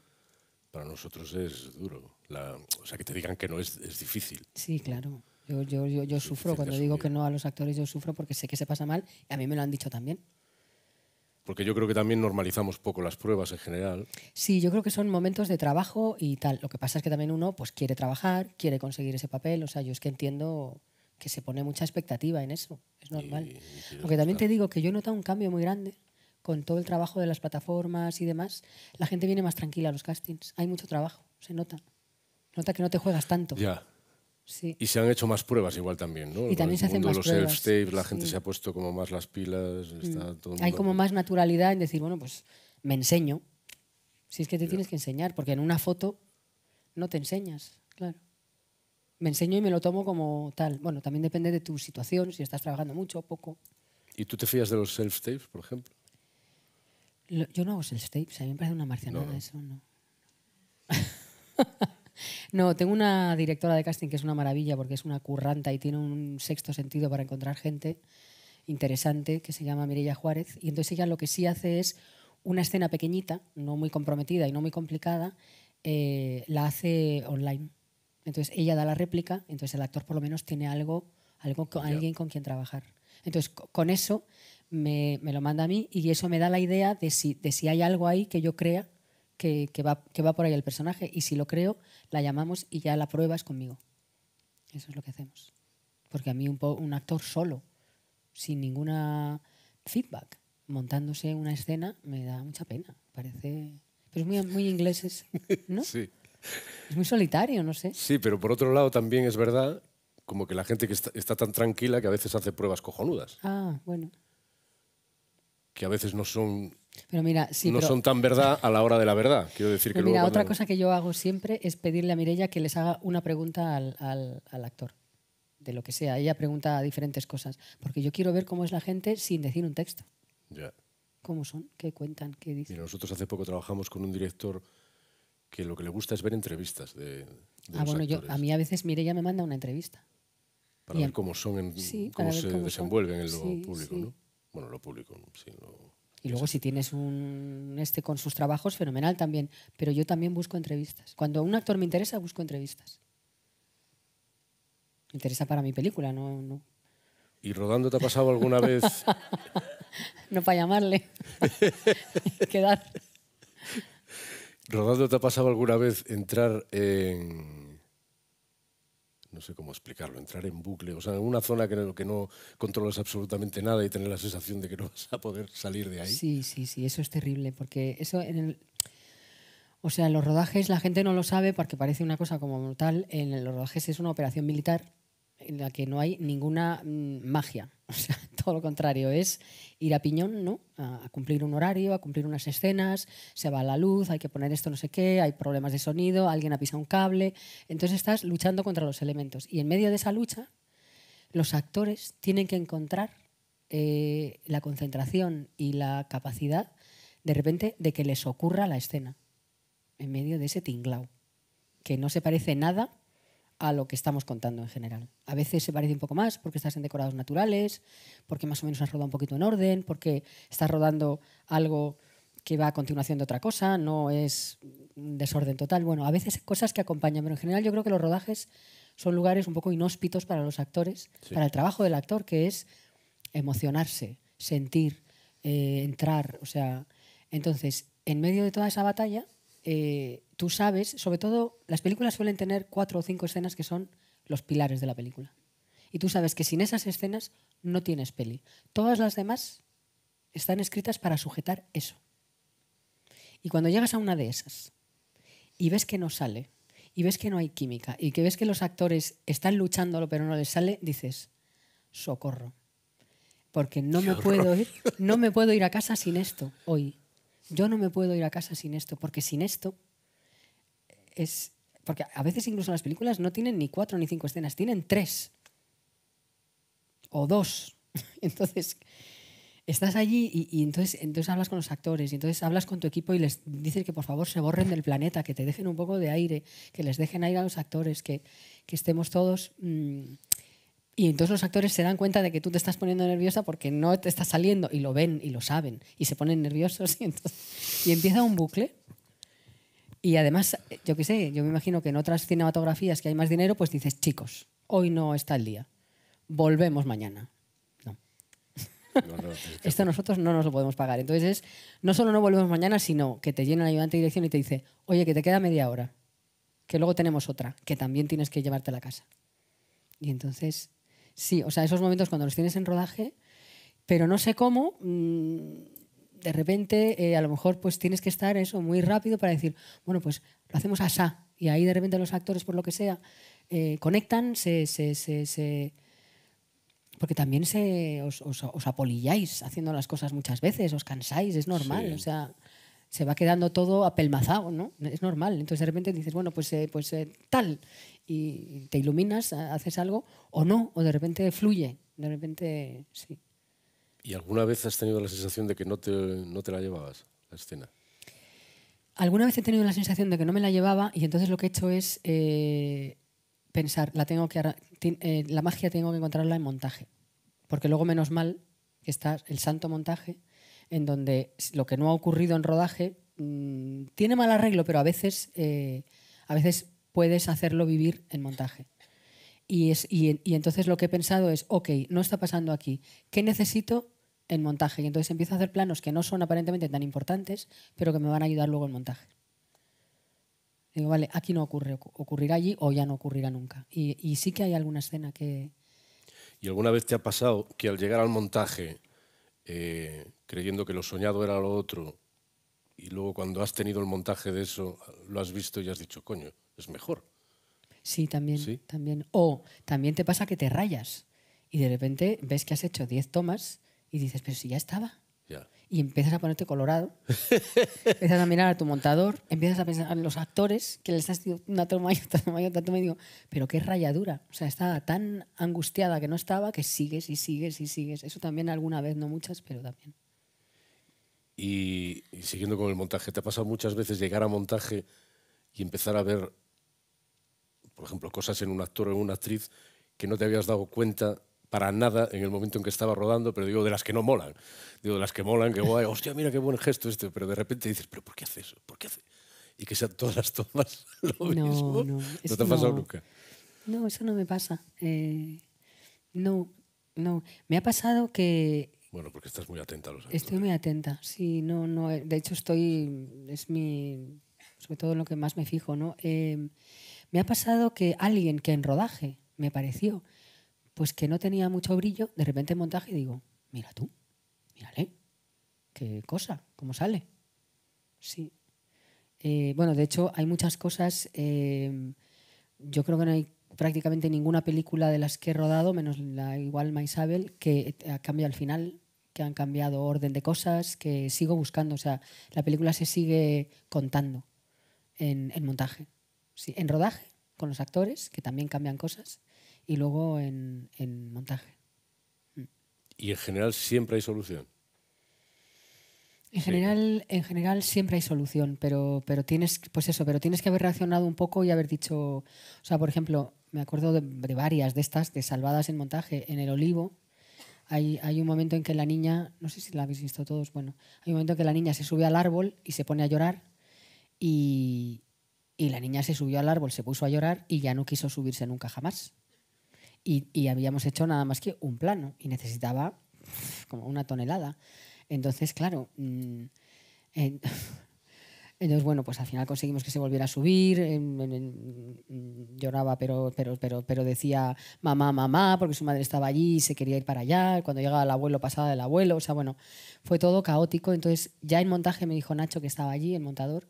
Para nosotros es duro. o sea, que te digan que no es, es difícil. Sí, claro. Yo, yo, yo, sufro cuando digo que no a los actores, yo sufro porque sé que se pasa mal y a mí me lo han dicho también. Porque yo creo que también normalizamos poco las pruebas en general. Sí, yo creo que son momentos de trabajo y tal. Lo que pasa es que también uno pues quiere trabajar, quiere conseguir ese papel. O sea, yo es que entiendo que se pone mucha expectativa en eso. Es normal. porque Aunque también te digo que yo he notado un cambio muy grande con todo el trabajo de las plataformas y demás. La gente viene más tranquila a los castings. Hay mucho trabajo, se nota. Nota que no te juegas tanto. Ya. Y se han hecho más pruebas igual también, ¿no? Y también se hacen más los self la gente se ha puesto como más las pilas. Mm. Hay como más naturalidad en decir, bueno, pues me enseño. Si es que te tienes que enseñar, porque en una foto no te enseñas, claro. Me enseño y me lo tomo como tal. Bueno, también depende de tu situación, si estás trabajando mucho o poco. ¿Y tú te fías de los self-tapes, por ejemplo? yo no hago self-tapes, a mí me parece una marcianada eso, ¿no? No, tengo una directora de casting que es una maravilla porque es una curranta y tiene un sexto sentido para encontrar gente interesante que se llama Mirella Juárez. Y entonces ella lo que sí hace es una escena pequeñita, no muy comprometida y no muy complicada, eh, la hace online. Entonces ella da la réplica, entonces el actor por lo menos tiene algo, algo con, alguien con quien trabajar. Entonces con eso me, lo manda a mí y eso me da la idea de si hay algo ahí que yo crea que, va, por ahí el personaje y si lo creo, la llamamos y ya la prueba es conmigo. Eso es lo que hacemos. Porque a mí un, actor solo, sin ninguna feedback, montándose una escena, me da mucha pena. Parece... Pero es muy, muy inglés ¿no? Sí. Es muy solitario, no sé. Sí, pero por otro lado también es verdad como que la gente que está tan tranquila que a veces hace pruebas cojonudas. Ah, bueno que a veces no son no son tan verdad a la hora de la verdad. Quiero decir que otra cosa que yo hago siempre es pedirle a Mirella que les haga una pregunta al, actor, de lo que sea. Ella pregunta diferentes cosas, porque yo quiero ver cómo es la gente sin decir un texto. Ya. ¿Cómo son? ¿Qué cuentan? ¿Qué dicen? nosotros hace poco trabajamos con un director que lo que le gusta es ver entrevistas de, Ah, bueno, yo, a mí a veces Mirella me manda una entrevista. Para ver cómo son, cómo se desenvuelven en lo público, ¿no? Bueno, lo público Y luego si tienes un este con sus trabajos, fenomenal también. Pero yo también busco entrevistas. Cuando un actor me interesa, busco entrevistas. Me interesa para mi película, no, no. ¿Y rodando te ha pasado alguna vez? no para llamarle. Quedar. ¿Rodando te ha pasado alguna vez entrar en no sé cómo explicarlo, entrar en bucle, o sea, en una zona que no, que no controlas absolutamente nada y tener la sensación de que no vas a poder salir de ahí. Sí, sí, sí, eso es terrible, porque eso en el... O sea, en los rodajes la gente no lo sabe porque parece una cosa como tal, en los rodajes es una operación militar en la que no hay ninguna mm, magia. todo lo contrario, es ir a piñón, ¿no? A, cumplir un horario, a cumplir unas escenas, se va la luz, hay que poner esto no sé qué, hay problemas de sonido, alguien ha pisado un cable. Entonces estás luchando contra los elementos. Y en medio de esa lucha, los actores tienen que encontrar eh, la concentración y la capacidad de repente de que les ocurra la escena en medio de ese tinglao, que no se parece nada a lo que estamos contando en general. A veces se parece un poco más porque estás en decorados naturales, porque más o menos has rodado un poquito en orden, porque estás rodando algo que va a continuación de otra cosa, no es un desorden total. Bueno, a veces cosas que acompañan, pero en general yo creo que los rodajes son lugares un poco inhóspitos para los actores, para el trabajo del actor, que es emocionarse, sentir, eh, entrar. O sea, entonces, en medio de toda esa batalla, eh, tú sabes, sobre todo las películas suelen tener cuatro o cinco escenas que son los pilares de la película. Y tú sabes que sin esas escenas no tienes peli. Todas las demás están escritas para sujetar eso. Y cuando llegas a una de esas y ves que no sale, y ves que no hay química, y que ves que los actores están luchándolo pero no les sale, dices, socorro. Porque no me puedo ir, no me puedo ir a casa sin esto hoy yo no me puedo ir a casa sin esto, porque sin esto es... Porque a veces incluso las películas no tienen ni cuatro ni cinco escenas, tienen tres o dos. Entonces, estás allí y, entonces, entonces hablas con los actores y entonces hablas con tu equipo y les dices que por favor se borren del planeta, que te dejen un poco de aire, que les dejen aire a los actores, que, que estemos todos mm, y entonces los actores se dan cuenta de que tú te estás poniendo nerviosa porque no te estás saliendo y lo ven y lo saben y se ponen nerviosos y, empieza un bucle. Y además, yo qué sé, yo me imagino que en otras cinematografías que hay más dinero, pues dices, chicos, hoy no está el día, volvemos mañana. No. Esto nosotros no nos lo podemos pagar. Entonces no solo no volvemos mañana, sino que te llena la ayudante de dirección y te dice, oye, que te queda media hora, que luego tenemos otra, que también tienes que llevarte a la casa. Y entonces Sí, o sea, esos momentos cuando los tienes en rodaje, pero no sé cómo, mm, de repente eh, a lo mejor pues tienes que estar eso muy rápido para decir, bueno, pues lo hacemos asá. Y ahí de repente los actores, por lo que sea, eh, conectan, se, se, porque también se, os, apolilláis haciendo las cosas muchas veces, os cansáis, es normal. O sea, se va quedando todo apelmazado, ¿no? Es normal. Entonces de repente dices, bueno, pues, eh, pues eh, tal, y te iluminas, haces algo, o no, o de repente fluye, de repente sí. ¿Y alguna vez has tenido la sensación de que no te, no te la llevabas, la escena? Alguna vez he tenido la sensación de que no me la llevaba y entonces lo que he hecho es eh, pensar, la, tengo que, la magia tengo que encontrarla en montaje, porque luego menos mal está el santo montaje en donde lo que no ha ocurrido en rodaje mm, tiene mal arreglo, pero a veces, eh, a veces puedes hacerlo vivir en montaje. Y, entonces lo que he pensado es, ok, no está pasando aquí, ¿qué necesito en montaje? Y entonces empiezo a hacer planos que no son aparentemente tan importantes, pero que me van a ayudar luego en montaje. digo, vale, aquí no ocurre, ocurrirá allí o ya no ocurrirá nunca. y sí que hay alguna escena que... ¿Y alguna vez te ha pasado que al llegar al montaje eh, creyendo que lo soñado era lo otro, y luego cuando has tenido el montaje de eso, lo has visto y has dicho, coño, es mejor. Sí, también. también. O también te pasa que te rayas y de repente ves que has hecho 10 tomas y dices, pero si ya estaba. Ya y empiezas a ponerte colorado. empiezas a mirar a tu montador, empiezas a pensar en los actores que les estás una un y mayor, un y digo, pero qué rayadura. O sea, estaba tan angustiada que no estaba que sigues y sigues y sigues. Eso también alguna vez, no muchas, pero también. Y, y siguiendo con el montaje, ¿te ha pasado muchas veces llegar a montaje y empezar a ver, por ejemplo, cosas en un actor o en una actriz que no te habías dado cuenta para nada en el momento en que estaba rodando, pero digo, de las que no molan. Digo, de las que molan, que guay, hostia, mira qué buen gesto este, pero de repente dices, pero ¿por qué hace eso? ¿Por qué hace? Y que sean todas las tomas lo mismo. No, te ha pasado nunca. No, eso no me pasa. Eh, no, no. Me ha pasado que... Bueno, porque estás muy atenta a los Estoy muy atenta, sí. No, no, eh, de hecho, estoy... Es mi... Sobre todo en lo que más me fijo, ¿no? Eh, me ha pasado que alguien que en rodaje me pareció pues que no tenía mucho brillo, de repente en montaje digo, mira tú, mírale, qué cosa, cómo sale. Sí. Eh, bueno, de hecho, hay muchas cosas, eh, yo creo que no hay prácticamente ninguna película de las que he rodado, menos la igual isabel que ha cambiado al final, que han cambiado orden de cosas, que sigo buscando. O sea, la película se sigue contando en, el montaje. Sí, en rodaje, con los actores, que también cambian cosas, y luego en, montaje. Mm. ¿Y en general siempre hay solución? En general, en general siempre hay solución, pero, pero tienes, pues eso, pero tienes que haber reaccionado un poco y haber dicho, o sea, por ejemplo, me acuerdo de, varias de estas, de salvadas en montaje, en el olivo, hay, hay, un momento en que la niña, no sé si la habéis visto todos, bueno, hay un momento en que la niña se sube al árbol y se pone a llorar y, y la niña se subió al árbol, se puso a llorar y ya no quiso subirse nunca jamás y, habíamos hecho nada más que un plano y necesitaba como una tonelada. Entonces, claro, mm, bueno, pues al final conseguimos que se volviera a subir. Mm, lloraba, pero, pero, pero, pero decía mamá, mamá, porque su madre estaba allí y se quería ir para allá. Cuando llegaba el abuelo, pasaba del abuelo. O sea, bueno, fue todo caótico. Entonces, ya en montaje me dijo Nacho que estaba allí, el montador,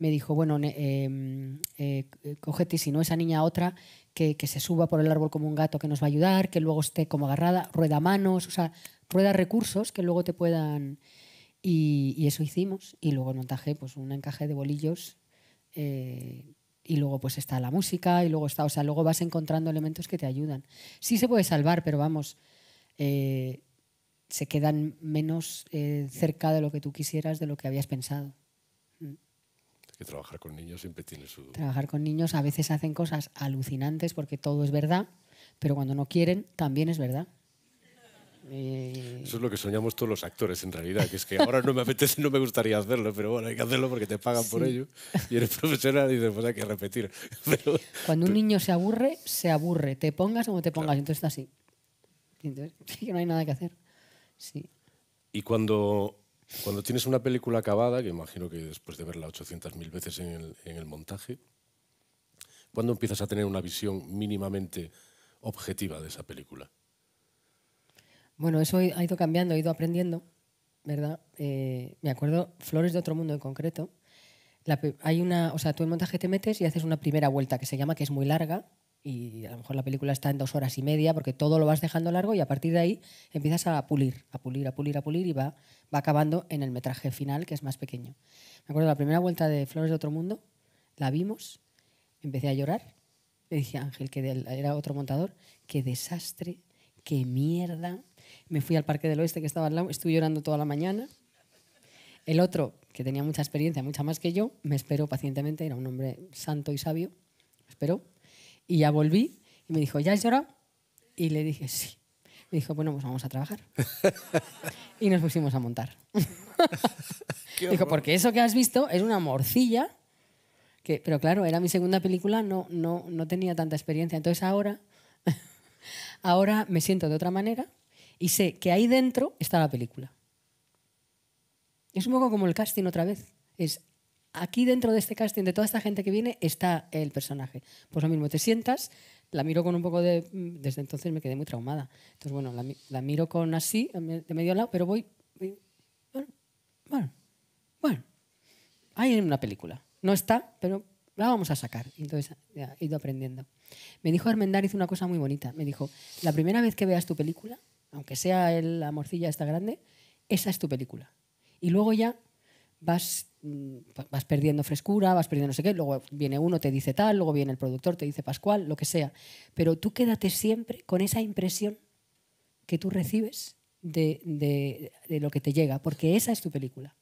me dijo, bueno, em, eh, eh cogete, si no esa niña otra, que, se suba por el árbol como un gato que nos va a ayudar, que luego esté como agarrada, rueda manos, o sea, rueda recursos que luego te puedan... Y, eso hicimos. Y luego montaje, pues un encaje de bolillos. Eh, y luego pues está la música y luego está, o sea, luego vas encontrando elementos que te ayudan. Sí se puede salvar, pero vamos, eh, se quedan menos cerca de lo que tú quisieras, de lo que habías pensado trabajar con niños siempre tiene su... Trabajar con niños a veces hacen cosas alucinantes porque todo es verdad, pero cuando no quieren también es verdad. Eh, Eso es lo que soñamos todos los actores en realidad, que es que ahora no me apetece, no me gustaría hacerlo, pero bueno, hay que hacerlo porque te pagan por ello. Y eres profesional y dices, pues hay que repetir. Cuando un niño se aburre, se aburre, te pongas como te pongas, entonces está así. Y no hay nada que hacer. Sí. Y cuando cuando tienes una película acabada, que imagino que después de verla 800.000 veces en el, montaje, ¿cuándo empiezas a tener una visión mínimamente objetiva de esa película? Bueno, eso ha ido cambiando, he ido aprendiendo, ¿verdad? Eh, me acuerdo, Flores de otro mundo en concreto. hay una, o sea, tú en montaje te metes y haces una primera vuelta que se llama, que es muy larga, y a lo mejor la película está en dos horas y media porque todo lo vas dejando largo y a partir de ahí empiezas a pulir, a pulir, a pulir, a pulir y va, va acabando en el metraje final que es más pequeño. Me acuerdo la primera vuelta de Flores de Otro Mundo, la vimos, empecé a llorar, le dije a Ángel, que era otro montador, qué desastre, qué mierda. Me fui al Parque del Oeste que estaba al lado, estuve llorando toda la mañana. El otro, que tenía mucha experiencia, mucha más que yo, me esperó pacientemente, era un hombre santo y sabio, me esperó y ya volví y me dijo, ¿ya has llorado? Y le dije, sí. Me dijo, bueno, pues vamos a trabajar. y nos pusimos a montar. dijo, porque eso que has visto es una morcilla. Que, pero claro, era mi segunda película, no, no, no tenía tanta experiencia. Entonces ahora, ahora me siento de otra manera y sé que ahí dentro está la película. Es un poco como el casting otra vez. Es aquí dentro de este casting, de toda esta gente que viene, está el personaje. Pues lo mismo, te sientas, la miro con un poco de... Mm, desde entonces me quedé muy traumada. Entonces, bueno, la, miro con así, de medio lado, pero voy... bueno, bueno, bueno. Hay en una película. No está, pero la vamos a sacar. Entonces, ya, he ido aprendiendo. Me dijo Armendáriz una cosa muy bonita. Me dijo, la primera vez que veas tu película, aunque sea la morcilla esta grande, esa es tu película. Y luego ya vas, mm, vas perdiendo frescura, vas perdiendo no sé qué, luego viene uno, te dice tal, luego viene el productor, te dice Pascual, lo que sea. Pero tú quédate siempre con esa impresión que tú recibes de, de, lo que te llega, porque esa es tu película.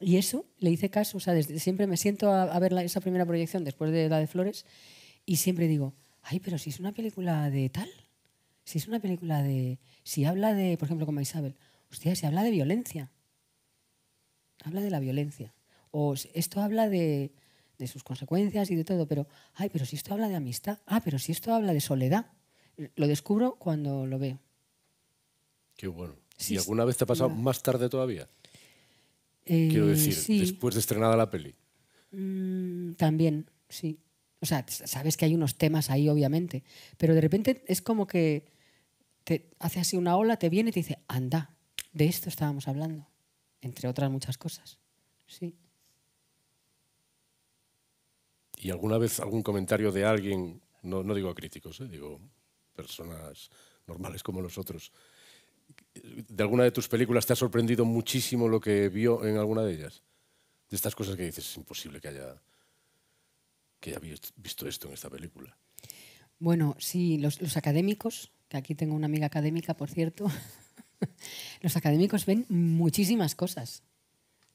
Y eso le hice caso, o sea, desde, siempre me siento a, ver esa primera proyección después de la de Flores y siempre digo, ay, pero si es una película de tal, si es una película de, si habla de, por ejemplo, como Isabel, hostia, si habla de violencia, habla de la violencia. O esto habla de, sus consecuencias y de todo, pero, ay, pero si esto habla de amistad, ah, pero si esto habla de soledad, lo descubro cuando lo veo. Qué bueno. si ¿Y alguna vez te ha pasado más tarde todavía? Eh, Quiero decir, después de estrenada la peli. Mm, también, sí. O sea, sabes que hay unos temas ahí, obviamente, pero de repente es como que te hace así una ola, te viene y te dice, anda, de esto estábamos hablando entre otras muchas cosas. Sí. ¿Y alguna vez algún comentario de alguien, no, digo digo críticos, eh, digo personas normales como nosotros, de alguna de tus películas te ha sorprendido muchísimo lo que vio en alguna de ellas? De estas cosas que dices, es imposible que haya, que visto esto en esta película. Bueno, sí, los, los académicos, que aquí tengo una amiga académica, por cierto, Los académicos ven muchísimas cosas.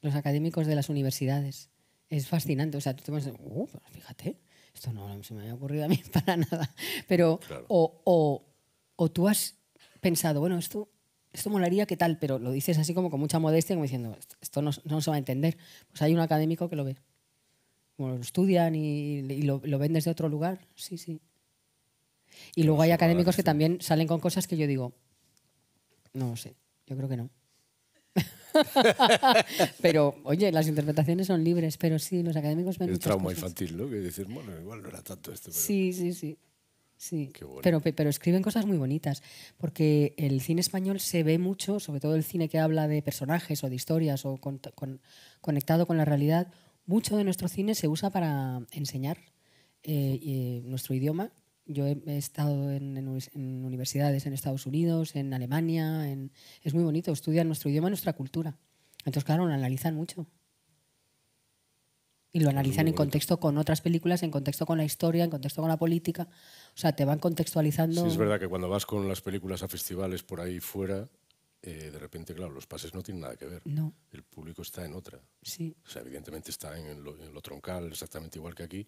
Los académicos de las universidades. Es fascinante. O sea, tú te uh, fíjate, esto no se me había ocurrido a mí para nada. Pero, o, tú has pensado, bueno, esto, esto molaría, ¿qué tal? Pero lo dices así como con mucha modestia, como diciendo, esto no, no se va a entender. Pues hay un académico que lo ve. Como lo estudian y, lo, lo ven desde otro lugar. Sí, sí. Y luego hay académicos que también salen con cosas que yo digo, no sé, yo creo que no. pero, oye, las interpretaciones son libres, pero sí, los académicos ven. El trauma infantil, ¿no? Que decir, bueno, igual no era tanto esto. Sí, sí, sí. Sí, bueno. pero, pero escriben cosas muy bonitas, porque el cine español se ve mucho, sobre todo el cine que habla de personajes o de historias o con, conectado con la realidad, mucho de nuestro cine se usa para enseñar eh, eh, nuestro idioma yo he, estado en, universidades en Estados Unidos, en Alemania, es muy bonito, estudian nuestro idioma, nuestra cultura. Entonces, claro, lo analizan mucho. Y lo analizan en contexto con otras películas, en contexto con la historia, en contexto con la política. O sea, te van contextualizando. Sí, es verdad que cuando vas con las películas a festivales por ahí fuera, eh, de repente, claro, los pases no tienen nada que ver. No. El público está en otra. Sí. O sea, evidentemente está en lo troncal, exactamente igual que aquí,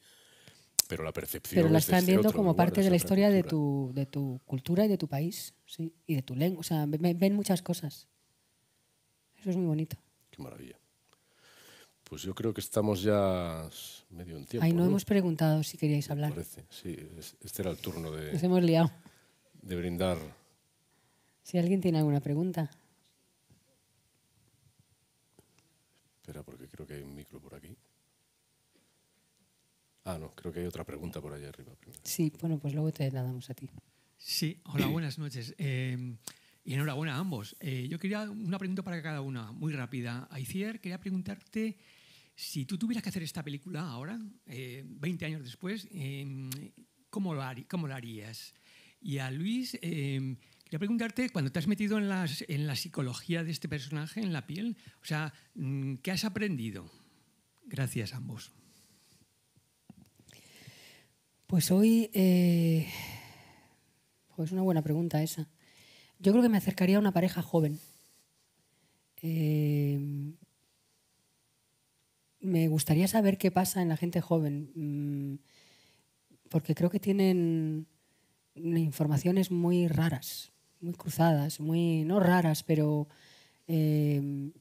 pero la percepción. Pero la están viendo como parte de la historia de tu, de tu cultura y de tu país, sí, y de tu lengua. O sea, ven, muchas cosas. Eso es muy bonito. Qué maravilla. Pues yo creo que estamos ya medio en tiempo. Ahí no, hemos preguntado si queríais hablar. parece, sí, este era el turno de. Nos hemos liado. De brindar. Si alguien tiene alguna pregunta. Espera, porque creo que hay un micro por aquí. Ah, creo que hay otra pregunta por ahí arriba. Sí, bueno, pues luego te la damos a ti. Sí, hola, buenas noches. Em, y enhorabuena a ambos. Eh, yo quería una pregunta para cada una, muy rápida. Aicier, quería preguntarte si tú tuvieras que hacer esta película ahora, 20 eh, años después, em, ¿cómo, lo harías? Y a Luis, em, quería preguntarte, cuando te has metido en, en, la psicología de este personaje, en la piel, o sea, mm, ¿qué has aprendido? Gracias a ambos. Pues hoy eh, pues es una buena pregunta esa. Yo creo que me acercaría a una pareja joven. Eh, me gustaría saber qué pasa en la gente joven, mm, porque creo que tienen informaciones muy raras, muy cruzadas, muy no raras, pero eh,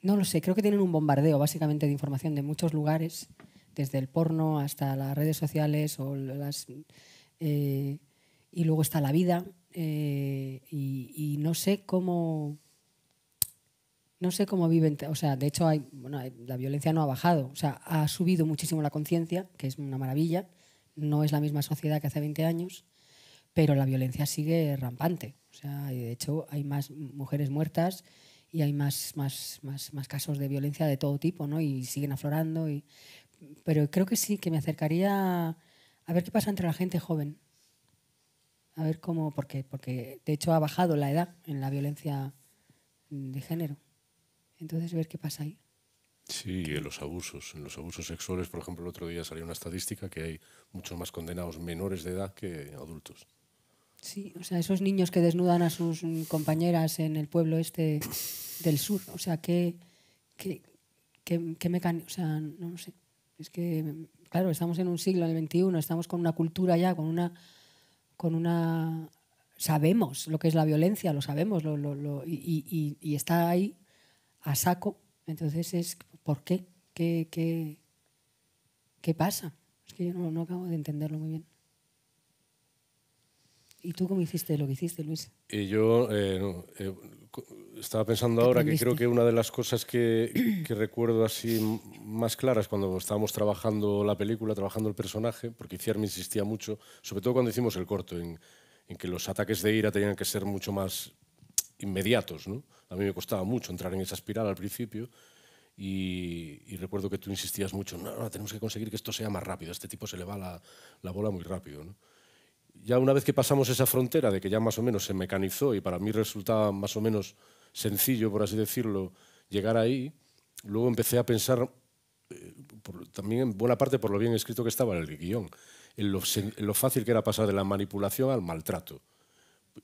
no lo sé. Creo que tienen un bombardeo básicamente de información de muchos lugares desde el porno hasta las redes sociales eh, y luego está la vida eh, y, no sé cómo no sé cómo viven o sea de hecho hay la violencia no ha bajado o sea ha subido muchísimo la conciencia que es una maravilla no es la misma sociedad que hace 20 años pero la violencia sigue rampante o de hecho hay más mujeres muertas y hay más, casos de violencia de todo tipo, ¿no? Y siguen aflorando pero creo que sí, que me acercaría a ver qué pasa entre la gente joven. A ver cómo, porque, porque de hecho ha bajado la edad en la violencia de género. Entonces, ver qué pasa ahí. Sí, en los abusos. En los abusos sexuales, por ejemplo, el otro día salió una estadística que hay muchos más condenados menores de edad que adultos. Sí, o sea, esos niños que desnudan a sus compañeras en el pueblo este del sur. O sea, qué, qué, mecanismo. O sea, no, no sé. Es que, claro, estamos en un siglo, en el XXI, estamos con una cultura ya, con una, con una sabemos lo que es la violencia, lo sabemos, lo, lo, y, y, está ahí a saco. Entonces es, ¿por qué? ¿Qué, qué, pasa? Es que yo no, acabo de entenderlo muy bien. ¿Y tú cómo hiciste lo que hiciste, Luis? Y yo, eh, eh, estaba pensando ahora que creo que una de las cosas que, recuerdo así más claras cuando estábamos trabajando la película, trabajando el personaje, porque me insistía mucho, sobre todo cuando hicimos el corto, en, que los ataques de ira tenían que ser mucho más inmediatos. A mí me costaba mucho entrar en esa espiral al principio. Y, recuerdo que tú insistías mucho, no, no, tenemos que conseguir que esto sea más rápido, este tipo se le va la, la bola muy rápido. ¿no? ya una vez que pasamos esa frontera de que ya más o menos se mecanizó y para mí resultaba más o menos sencillo, por así decirlo, llegar ahí, luego empecé a pensar eh, también en buena parte por lo bien escrito que estaba en el guión, en lo, fácil que era pasar de la manipulación al maltrato.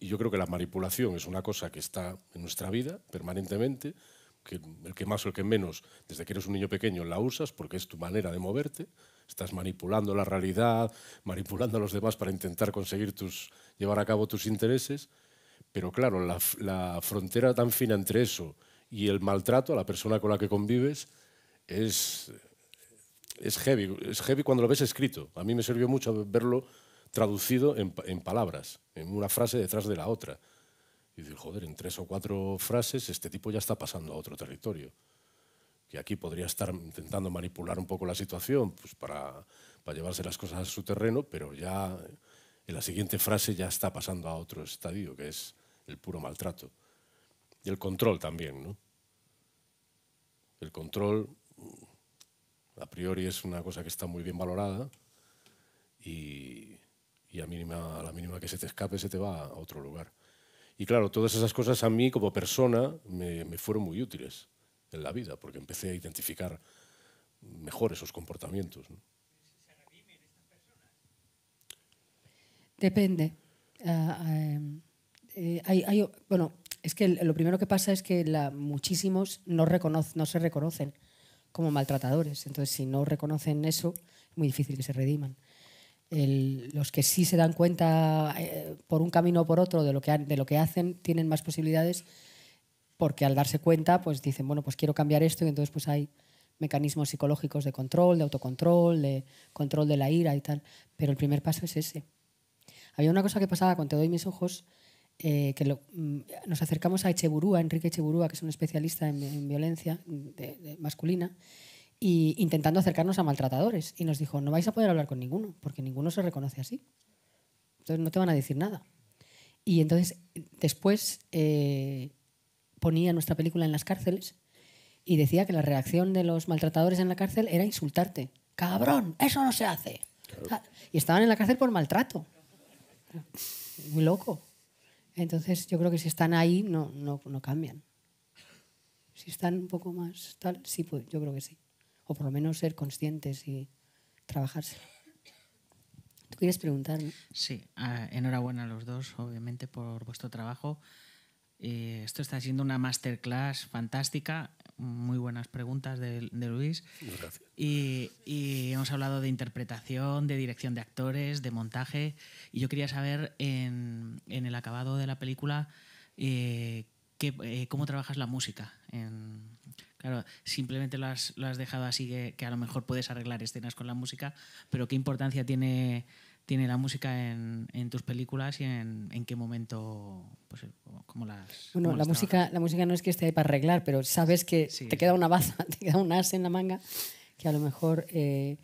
Y yo creo que la manipulación es una cosa que está en nuestra vida permanentemente, que el que más o el que menos, desde que eres un niño pequeño, la usas porque es tu manera de moverte. Estás manipulando la realidad, manipulando a los demás para intentar conseguir tus, llevar a cabo tus intereses. Pero claro, la, frontera tan fina entre eso y el maltrato a la persona con la que convives es, heavy. Es heavy cuando lo ves escrito. A mí me sirvió mucho verlo traducido en, palabras, en una frase detrás de la otra. Y decir joder, en tres o cuatro frases este tipo ya está pasando a otro territorio que aquí podría estar intentando manipular un poco la situación pues, para, llevarse las cosas a su terreno, pero ya en la siguiente frase ya está pasando a otro estadio, que es el puro maltrato. Y el control también, ¿no? El control a priori es una cosa que está muy bien valorada y, a, la mínima que se te escape se te va a otro lugar. Y claro, todas esas cosas a mí como persona me fueron muy útiles en la vida, porque empecé a identificar mejor esos comportamientos. Depende. Ah, em, eh, bueno, es que lo primero que pasa es que la, muchísimos no, no se reconocen como maltratadores. Entonces, si no reconocen eso, es muy difícil que se rediman. los que sí se dan cuenta eh, por un camino o por otro de lo que, de lo que hacen tienen más posibilidades porque al darse cuenta, pues dicen, bueno, pues quiero cambiar esto y entonces pues hay mecanismos psicológicos de control, de autocontrol, de control de la ira y tal. Pero el primer paso es ese. Había una cosa que pasaba con Te doy mis ojos, eh, que mm, nos acercamos a Echeburúa, Enrique Echeburúa, que es un especialista en, violencia masculina, y intentando acercarnos a maltratadores. Y nos dijo, no vais a poder hablar con ninguno, porque ninguno se reconoce así. Entonces no te van a decir nada. Y entonces después... Eh, ponía nuestra película en las cárceles y decía que la reacción de los maltratadores en la cárcel era insultarte. ¡Cabrón! ¡Eso no se hace! Y estaban en la cárcel por maltrato. Muy loco. Entonces yo creo que si están ahí no, no, cambian. Si están un poco más tal, sí, pues, yo creo que sí. O por lo menos ser conscientes y trabajarse. ¿Tú quieres preguntar? Sí, ah, enhorabuena a los dos, obviamente, por vuestro trabajo. Eh, esto está siendo una masterclass fantástica. Muy buenas preguntas de, de Luis. Gracias. Y, hemos hablado de interpretación, de dirección de actores, de montaje. Y yo quería saber en, el acabado de la película eh, eh, cómo trabajas la música. claro, simplemente lo has, dejado así que, a lo mejor puedes arreglar escenas con la música, pero qué importancia tiene tiene la música en, tus películas y en, qué momento, pues, eh, cómo las... Bueno, la, música, la música no es que esté ahí para arreglar, pero sabes que te queda una baza, te queda un as en la manga, que a lo mejor... Eh,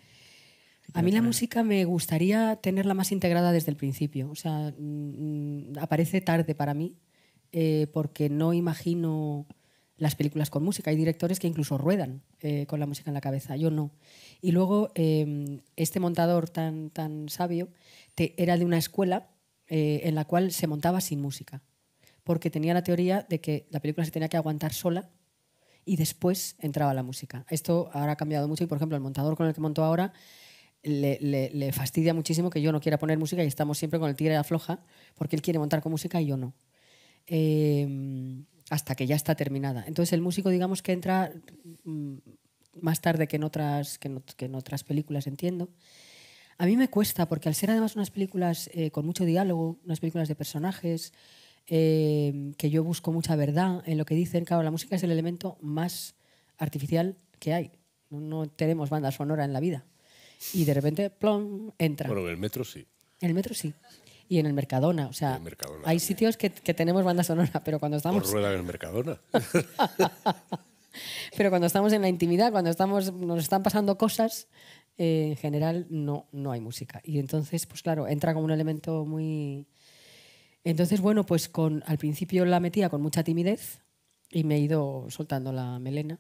a mí la música me gustaría tenerla más integrada desde el principio, o sea, mm, mm, aparece tarde para mí, eh, porque no imagino las películas con música. Hay directores que incluso ruedan eh, con la música en la cabeza, yo no. Y luego em, este montador tan, tan sabio era de una escuela eh, en la cual se montaba sin música, porque tenía la teoría de que la película se tenía que aguantar sola y después entraba la música. Esto ahora ha cambiado mucho y, por ejemplo, el montador con el que monto ahora le, fastidia muchísimo que yo no quiera poner música y estamos siempre con el tira afloja, porque él quiere montar con música y yo no. Em, hasta que ya está terminada. Entonces el músico, digamos que entra mm, más tarde que en otras, que otras películas, entiendo. A mí me cuesta, porque al ser además unas películas eh, con mucho diálogo, unas películas de personajes, eh, que yo busco mucha verdad en lo que dicen, claro, la música es el elemento más artificial que hay. No, tenemos banda sonora en la vida. Y de repente, plom, entra. Bueno, en el metro sí. En el metro sí y en el Mercadona. O sea, hay sitios que, que, tenemos banda sonora, pero cuando pues estamos... rueda en el Mercadona. pero cuando estamos en la intimidad, cuando estamos, nos están pasando cosas, eh, en general no, no hay música. Y entonces, pues claro, entra como un elemento muy... Entonces, bueno, pues con, al principio la metía con mucha timidez y me he ido soltando la melena.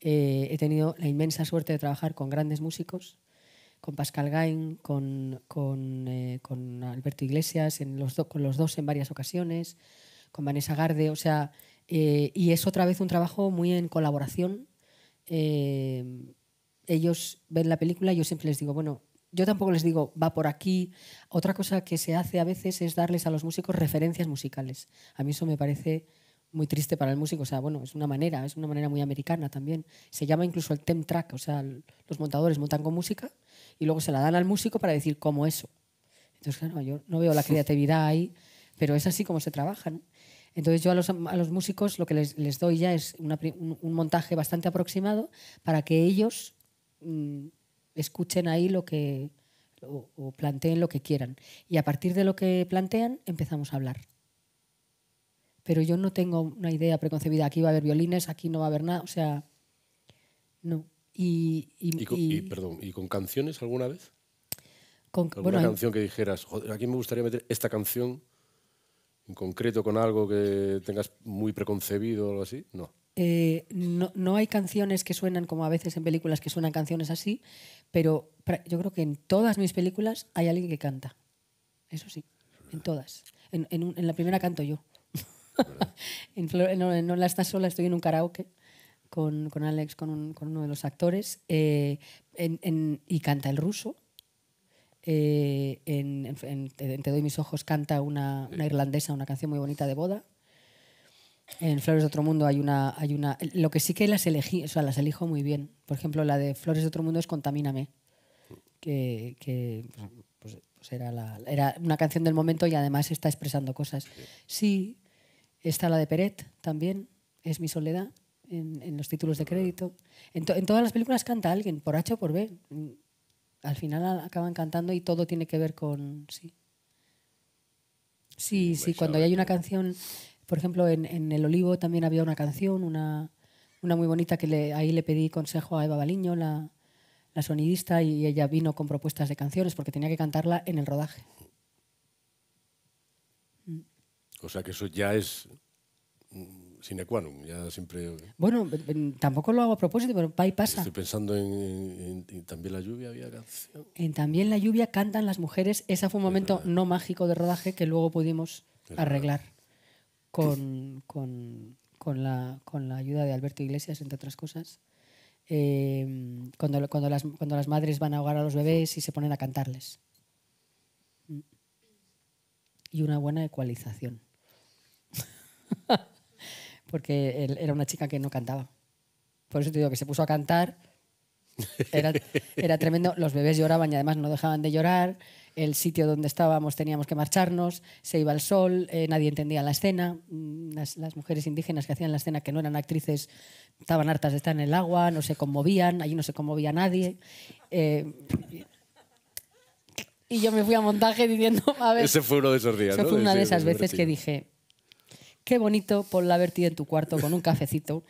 Eh, he tenido la inmensa suerte de trabajar con grandes músicos con Pascal Gain, eh, con, Alberto Iglesias, en los con los dos en varias ocasiones, con Vanessa Garde, o sea, eh, y es otra vez un trabajo muy en colaboración. Eh, ellos ven la película, y yo siempre les digo, bueno, yo tampoco les digo, va por aquí. Otra cosa que se hace a veces es darles a los músicos referencias musicales. A mí eso me parece muy triste para el músico. O sea, bueno, es una manera, es una manera muy americana también. Se llama incluso el tem track, o sea, los montadores montan con música y luego se la dan al músico para decir cómo eso. Entonces, claro, yo no veo la creatividad ahí, pero es así como se trabaja, Entonces yo a los, a los músicos lo que les, doy ya es un, montaje bastante aproximado para que ellos mm, escuchen ahí lo que, o planteen lo que quieran. Y a partir de lo que plantean empezamos a hablar pero yo no tengo una idea preconcebida. Aquí va a haber violines, aquí no va a haber nada, o sea, no. Y, con, perdón, ¿y con canciones alguna vez? Con, ¿Alguna canción que dijeras, joder, aquí me gustaría meter esta canción en concreto con algo que tengas muy preconcebido o algo así? No. Eh, no, no, hay canciones que suenan como a veces en películas que suenan canciones así, pero yo creo que en todas mis películas hay alguien que canta. Eso sí, en todas. en la primera canto yo. no, la está sola, estoy en un karaoke con, con Alex, con, con, uno de los actores, eh, y canta el ruso. Eh, en, Te doy mis ojos canta una, irlandesa, una canción muy bonita de boda. En Flores de Otro Mundo hay una, hay una... Lo que sí que las elegí, o sea, las elijo muy bien. Por ejemplo, la de Flores de Otro Mundo es Contamíname, que, pues, pues, pues era, era una canción del momento y además está expresando cosas. Sí, Está la de Peret también, es mi soledad, en, los títulos de crédito. En, todas las películas canta alguien, por H o por B. Al final acaban cantando y todo tiene que ver con... Sí, sí, pues sí cuando hay una canción, por ejemplo, en, en El Olivo también había una canción, una, una muy bonita que le, ahí le pedí consejo a Eva Baliño, la sonidista, y ella vino con propuestas de canciones porque tenía que cantarla en el rodaje. O sea que eso ya es mm, sine qua ya siempre... Bueno, tampoco lo hago a propósito, pero va y pasa. Estoy pensando en, También la lluvia había En También la lluvia cantan las mujeres. Ese fue un momento no mágico de rodaje que luego pudimos arreglar con, la, ayuda de Alberto Iglesias, entre otras cosas. Eh, cuando, las, cuando las madres van a ahogar a los bebés y se ponen a cantarles. Mm. Y una buena ecualización porque él, era una chica que no cantaba. Por eso te digo que se puso a cantar. Era, tremendo, los bebés lloraban y además no dejaban de llorar, el sitio donde estábamos teníamos que marcharnos, se iba el sol, eh, nadie entendía la escena, mm, las, mujeres indígenas que hacían la escena, que no eran actrices, estaban hartas de estar en el agua, no se conmovían, allí no se conmovía nadie. Eh, y yo me fui a montaje diciendo, a ver... Ese fue uno de esos días. Eso fue una de esas veces que dije, Qué bonito ponla vertida en tu cuarto con un cafecito.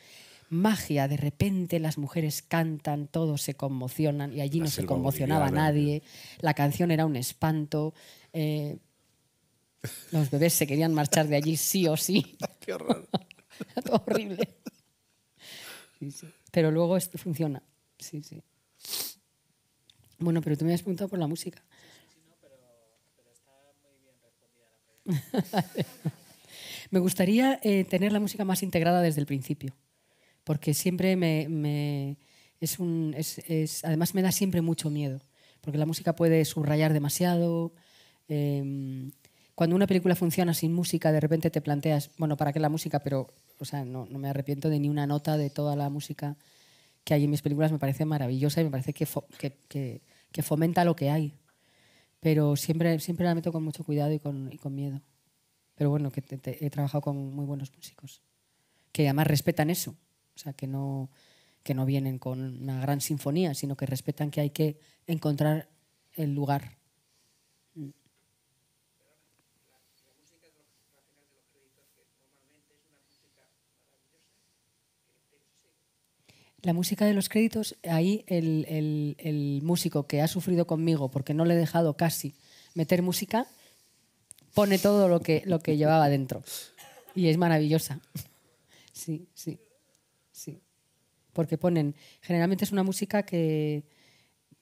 Magia, de repente las mujeres cantan, todos se conmocionan y allí no se conmocionaba nadie. La canción era un espanto. Eh, los bebés se querían marchar de allí sí o sí. Qué horror. horrible. Pero luego esto funciona. Sí, sí. Bueno, pero tú me has preguntado por la música. Sí, sí, no, pero, está muy bien respondida la pregunta. Me gustaría eh, tener la música más integrada desde el principio, porque siempre me, es un, es, además me da siempre mucho miedo, porque la música puede subrayar demasiado. Em, cuando una película funciona sin música, de repente te planteas, bueno, ¿para qué la música? Pero, o sea, no, no me arrepiento de ni una nota de toda la música que hay en mis películas, me parece maravillosa y me parece que, que, fomenta lo que hay. Pero siempre, siempre la meto con mucho cuidado y con miedo pero bueno, que he trabajado con muy buenos músicos, que además respetan eso, o sea, que no, que no vienen con una gran sinfonía, sino que respetan que hay que encontrar el lugar. La música de los créditos, ahí el, músico que ha sufrido conmigo porque no le he dejado casi meter música, pone todo lo que, lo que llevaba dentro. Y es maravillosa. Sí, sí, sí. Porque ponen, generalmente es una música que,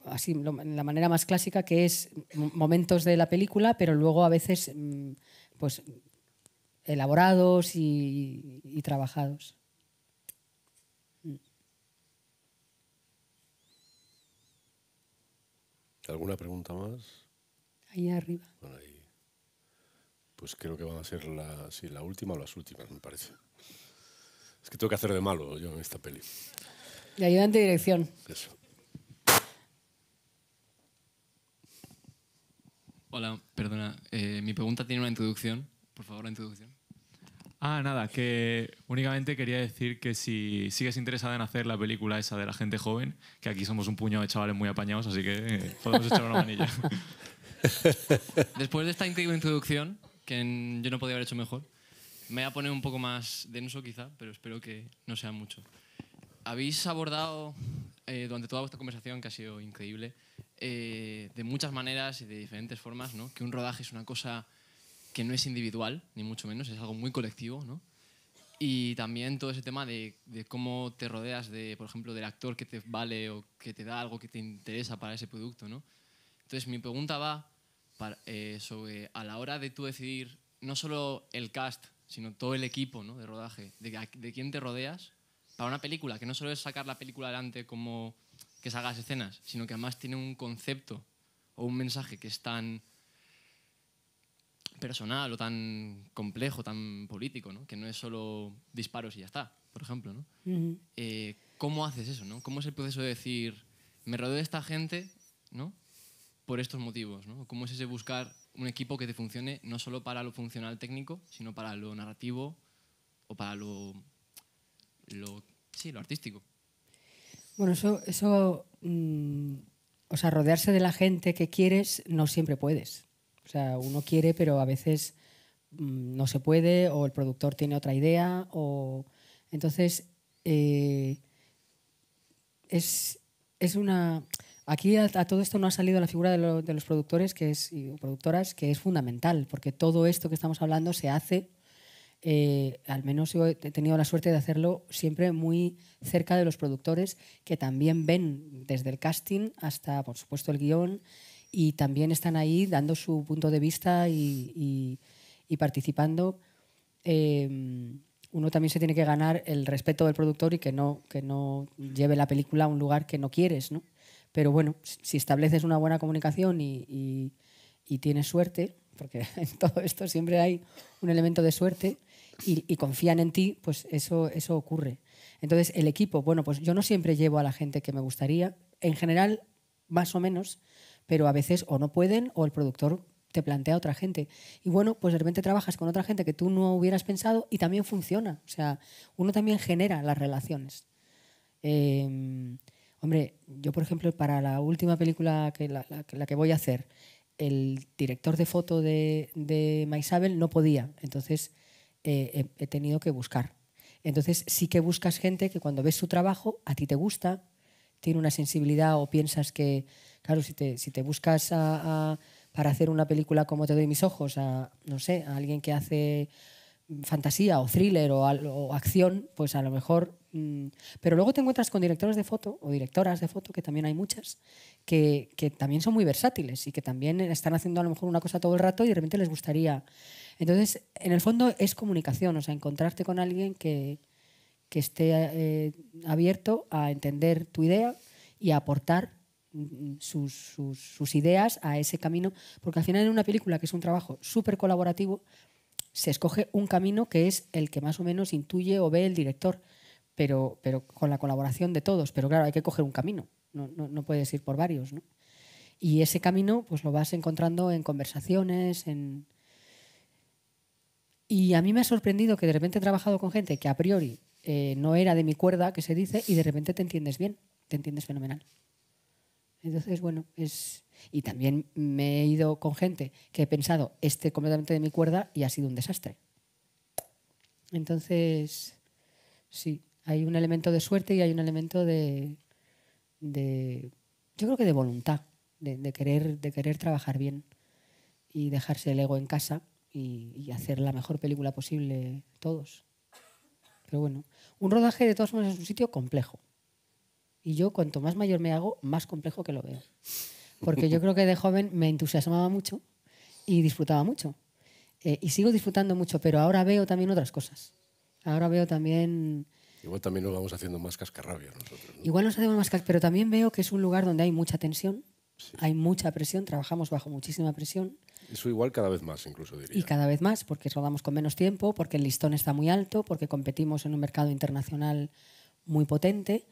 así, la manera más clásica, que es momentos de la película, pero luego a veces, mm, pues, elaborados y, trabajados. ¿Alguna pregunta más? Ahí arriba pues creo que van a ser la, última o las últimas, me parece. Es que tengo que hacer de malo yo en esta peli. De ayudante de dirección. Eso. Hola, perdona. Eh, mi pregunta tiene una introducción. Por favor, la introducción. Ah, nada, que únicamente quería decir que si sigues interesada en hacer la película esa de la gente joven, que aquí somos un puño de chavales muy apañados, así que eh, podemos echar una manilla. Después de esta increíble introducción, que yo no podía haber hecho mejor. Me voy a poner un poco más denso quizá, pero espero que no sea mucho. Habéis abordado eh, durante toda vuestra conversación, que ha sido increíble, eh, de muchas maneras y de diferentes formas, ¿no? que un rodaje es una cosa que no es individual, ni mucho menos, es algo muy colectivo. ¿no? Y también todo ese tema de, de, cómo te rodeas, de, por ejemplo, del actor que te vale o que te da algo que te interesa para ese producto. ¿no? Entonces mi pregunta va eh, sobre, a la hora de tú decidir no solo el cast, sino todo el equipo ¿no? de rodaje, de, quién te rodeas para una película, que no solo es sacar la película adelante como que salgas escenas, sino que además tiene un concepto o un mensaje que es tan personal o tan complejo, tan político, que no es solo disparos y ya está, por ejemplo. ¿no? Eh, ¿Cómo haces eso? ¿no? ¿Cómo es el proceso de decir, me rodeo de esta gente ¿no? por estos motivos, ¿no? ¿Cómo es ese buscar un equipo que te funcione no solo para lo funcional técnico, sino para lo narrativo o para lo, sí, lo artístico? Bueno, eso, mm, o sea, rodearse de la gente que quieres no siempre puedes. O sea, uno quiere, pero a veces mm, no se puede, o el productor tiene otra idea, o entonces eh, es una Aquí a, todo esto no ha salido la figura de, los productores que es, productoras, que es fundamental, porque todo esto que estamos hablando se hace, eh, al menos yo he tenido la suerte de hacerlo siempre muy cerca de los productores, que también ven desde el casting hasta, por supuesto, el guión, y también están ahí dando su punto de vista y, participando. Em, uno también se tiene que ganar el respeto del productor y que no, que no lleve la película a un lugar que no quieres, ¿no? Pero bueno, si estableces una buena comunicación y, tienes suerte, porque en todo esto siempre hay un elemento de suerte y, confían en ti, pues eso, eso ocurre. Entonces, el equipo, bueno, pues yo no siempre llevo a la gente que me gustaría, en general, más o menos, pero a veces o no pueden o el productor te plantea otra gente. Y bueno, pues de repente trabajas con otra gente que tú no hubieras pensado y también funciona. O sea, uno también genera las relaciones. Em, Hombre, yo por ejemplo, para la última película que la, que voy a hacer, el director de foto de, de Maisabel no podía, entonces eh, he, tenido que buscar. Entonces sí que buscas gente que cuando ves su trabajo a ti te gusta, tiene una sensibilidad o piensas que, claro, si te, buscas para hacer una película como Te doy mis ojos, a, no sé, a alguien que hace fantasía o thriller o acción, pues a lo mejor Mm, pero luego te encuentras con directores de foto o directoras de foto, que también hay muchas, que, que, también son muy versátiles y que también están haciendo a lo mejor una cosa todo el rato y de repente les gustaría. Entonces, en el fondo es comunicación, o sea, encontrarte con alguien que, que esté eh, abierto a entender tu idea y a aportar mm, mm, sus, sus, sus ideas a ese camino, porque al final en una película que es un trabajo súper colaborativo, se escoge un camino que es el que más o menos intuye o ve el director pero, pero con la colaboración de todos. Pero claro, hay que coger un camino, no, puedes ir por varios. ¿no? Y ese camino pues lo vas encontrando en conversaciones, en... Y a mí me ha sorprendido que de repente he trabajado con gente que a priori eh, no era de mi cuerda, que se dice, y de repente te entiendes bien, te entiendes fenomenal. Entonces, bueno, es... Y también me he ido con gente que he pensado, este completamente de mi cuerda, y ha sido un desastre. Entonces, sí, hay un elemento de suerte y hay un elemento de, yo creo que de voluntad, de, querer, de querer trabajar bien y dejarse el ego en casa y, hacer la mejor película posible todos. Pero bueno, un rodaje de todos formas es un sitio complejo. Y yo cuanto más mayor me hago, más complejo que lo veo. Porque yo creo que de joven me entusiasmaba mucho y disfrutaba mucho. Eh, y sigo disfrutando mucho, pero ahora veo también otras cosas. Ahora veo también Igual también nos vamos haciendo más cascarrabias nosotros. Igual nos hacemos más cascarrabias, pero también veo que es un lugar donde hay mucha tensión, hay mucha presión, trabajamos bajo muchísima presión. Eso igual cada vez más, incluso diría. Y cada vez más, porque rodamos con menos tiempo, porque el listón está muy alto, porque competimos en un mercado internacional muy potente,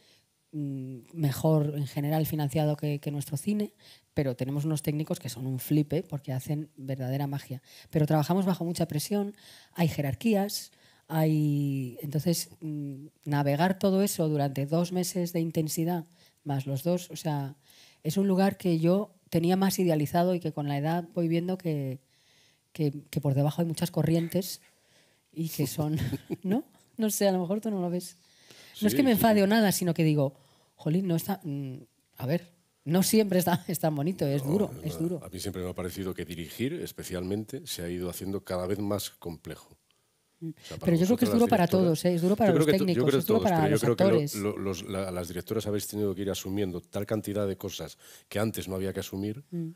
mm, mejor en general financiado que, que nuestro cine, pero tenemos unos técnicos que son un flipe porque hacen verdadera magia. Pero trabajamos bajo mucha presión, hay jerarquías, hay, entonces, mm, navegar todo eso durante dos meses de intensidad, más los dos, o sea, es un lugar que yo tenía más idealizado y que con la edad voy viendo que, que, por debajo hay muchas corrientes y que son, ¿no? No sé, a lo mejor tú no lo ves. No es que me enfade o nada, sino que digo, jolín, no está... Mm, a ver, no siempre está, es tan bonito, es duro, es duro. A mí siempre me ha parecido que dirigir, especialmente, se ha ido haciendo cada vez más complejo pero yo creo que es duro para todos, ¿eh? es duro para los técnicos, es duro para los actores. las directoras habéis tenido que ir asumiendo tal cantidad de cosas que antes no había que asumir, mm.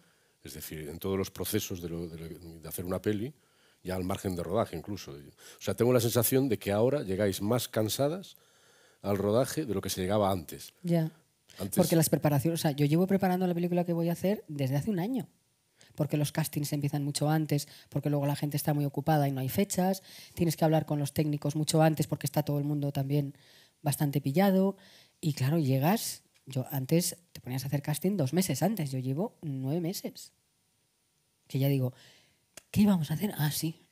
es decir, en todos los procesos de, hacer una peli, ya al margen de rodaje incluso. O sea, tengo la sensación de que ahora llegáis más cansadas al rodaje de lo que se llegaba antes. Ya. Porque las preparaciones, o sea, yo llevo preparando la película que voy a hacer desde hace un año porque los castings empiezan mucho antes, porque luego la gente está muy ocupada y no hay fechas, tienes que hablar con los técnicos mucho antes porque está todo el mundo también bastante pillado y claro, llegas, yo antes te ponías a hacer casting dos meses antes, yo llevo nueve meses, que ya digo, ¿qué íbamos a hacer? Ah, sí.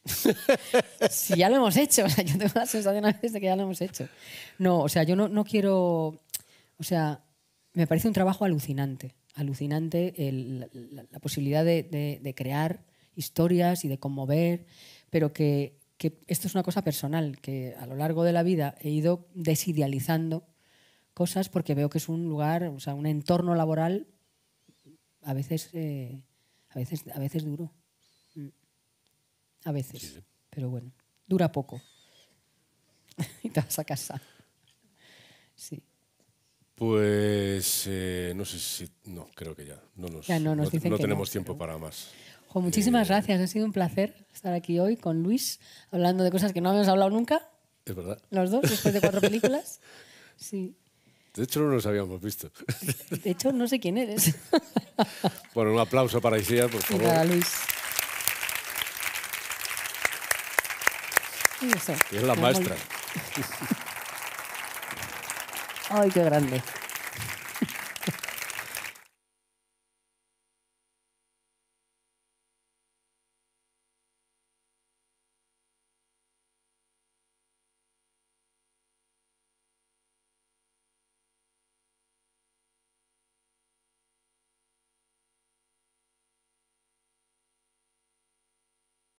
si ya lo hemos hecho, o sea, yo tengo la sensación a veces de que ya lo hemos hecho. No, o sea, yo no, no quiero, o sea, me parece un trabajo alucinante alucinante la, posibilidad de, crear historias y de conmover, pero que, esto es una cosa personal, que a lo largo de la vida he ido desidealizando cosas porque veo que es un lugar, o sea, un entorno laboral a veces, eh, a veces, a veces duro. Mm. A veces, pero bueno, dura poco. y te vas a casa. Sí. Pues eh, no sé si. No, creo que ya. No, nos, no, no tenemos tiempo para más. Jo, muchísimas eh, gracias. Ha sido un placer estar aquí hoy con Luis, hablando de cosas que no habíamos hablado nunca. Es verdad. Los dos, después de cuatro películas. Sí. De hecho, no nos habíamos visto. De hecho, no sé quién eres. Bueno, un aplauso para Isia por favor. Y para Luis. Y eso, y es la maestra. Ay, qué grande.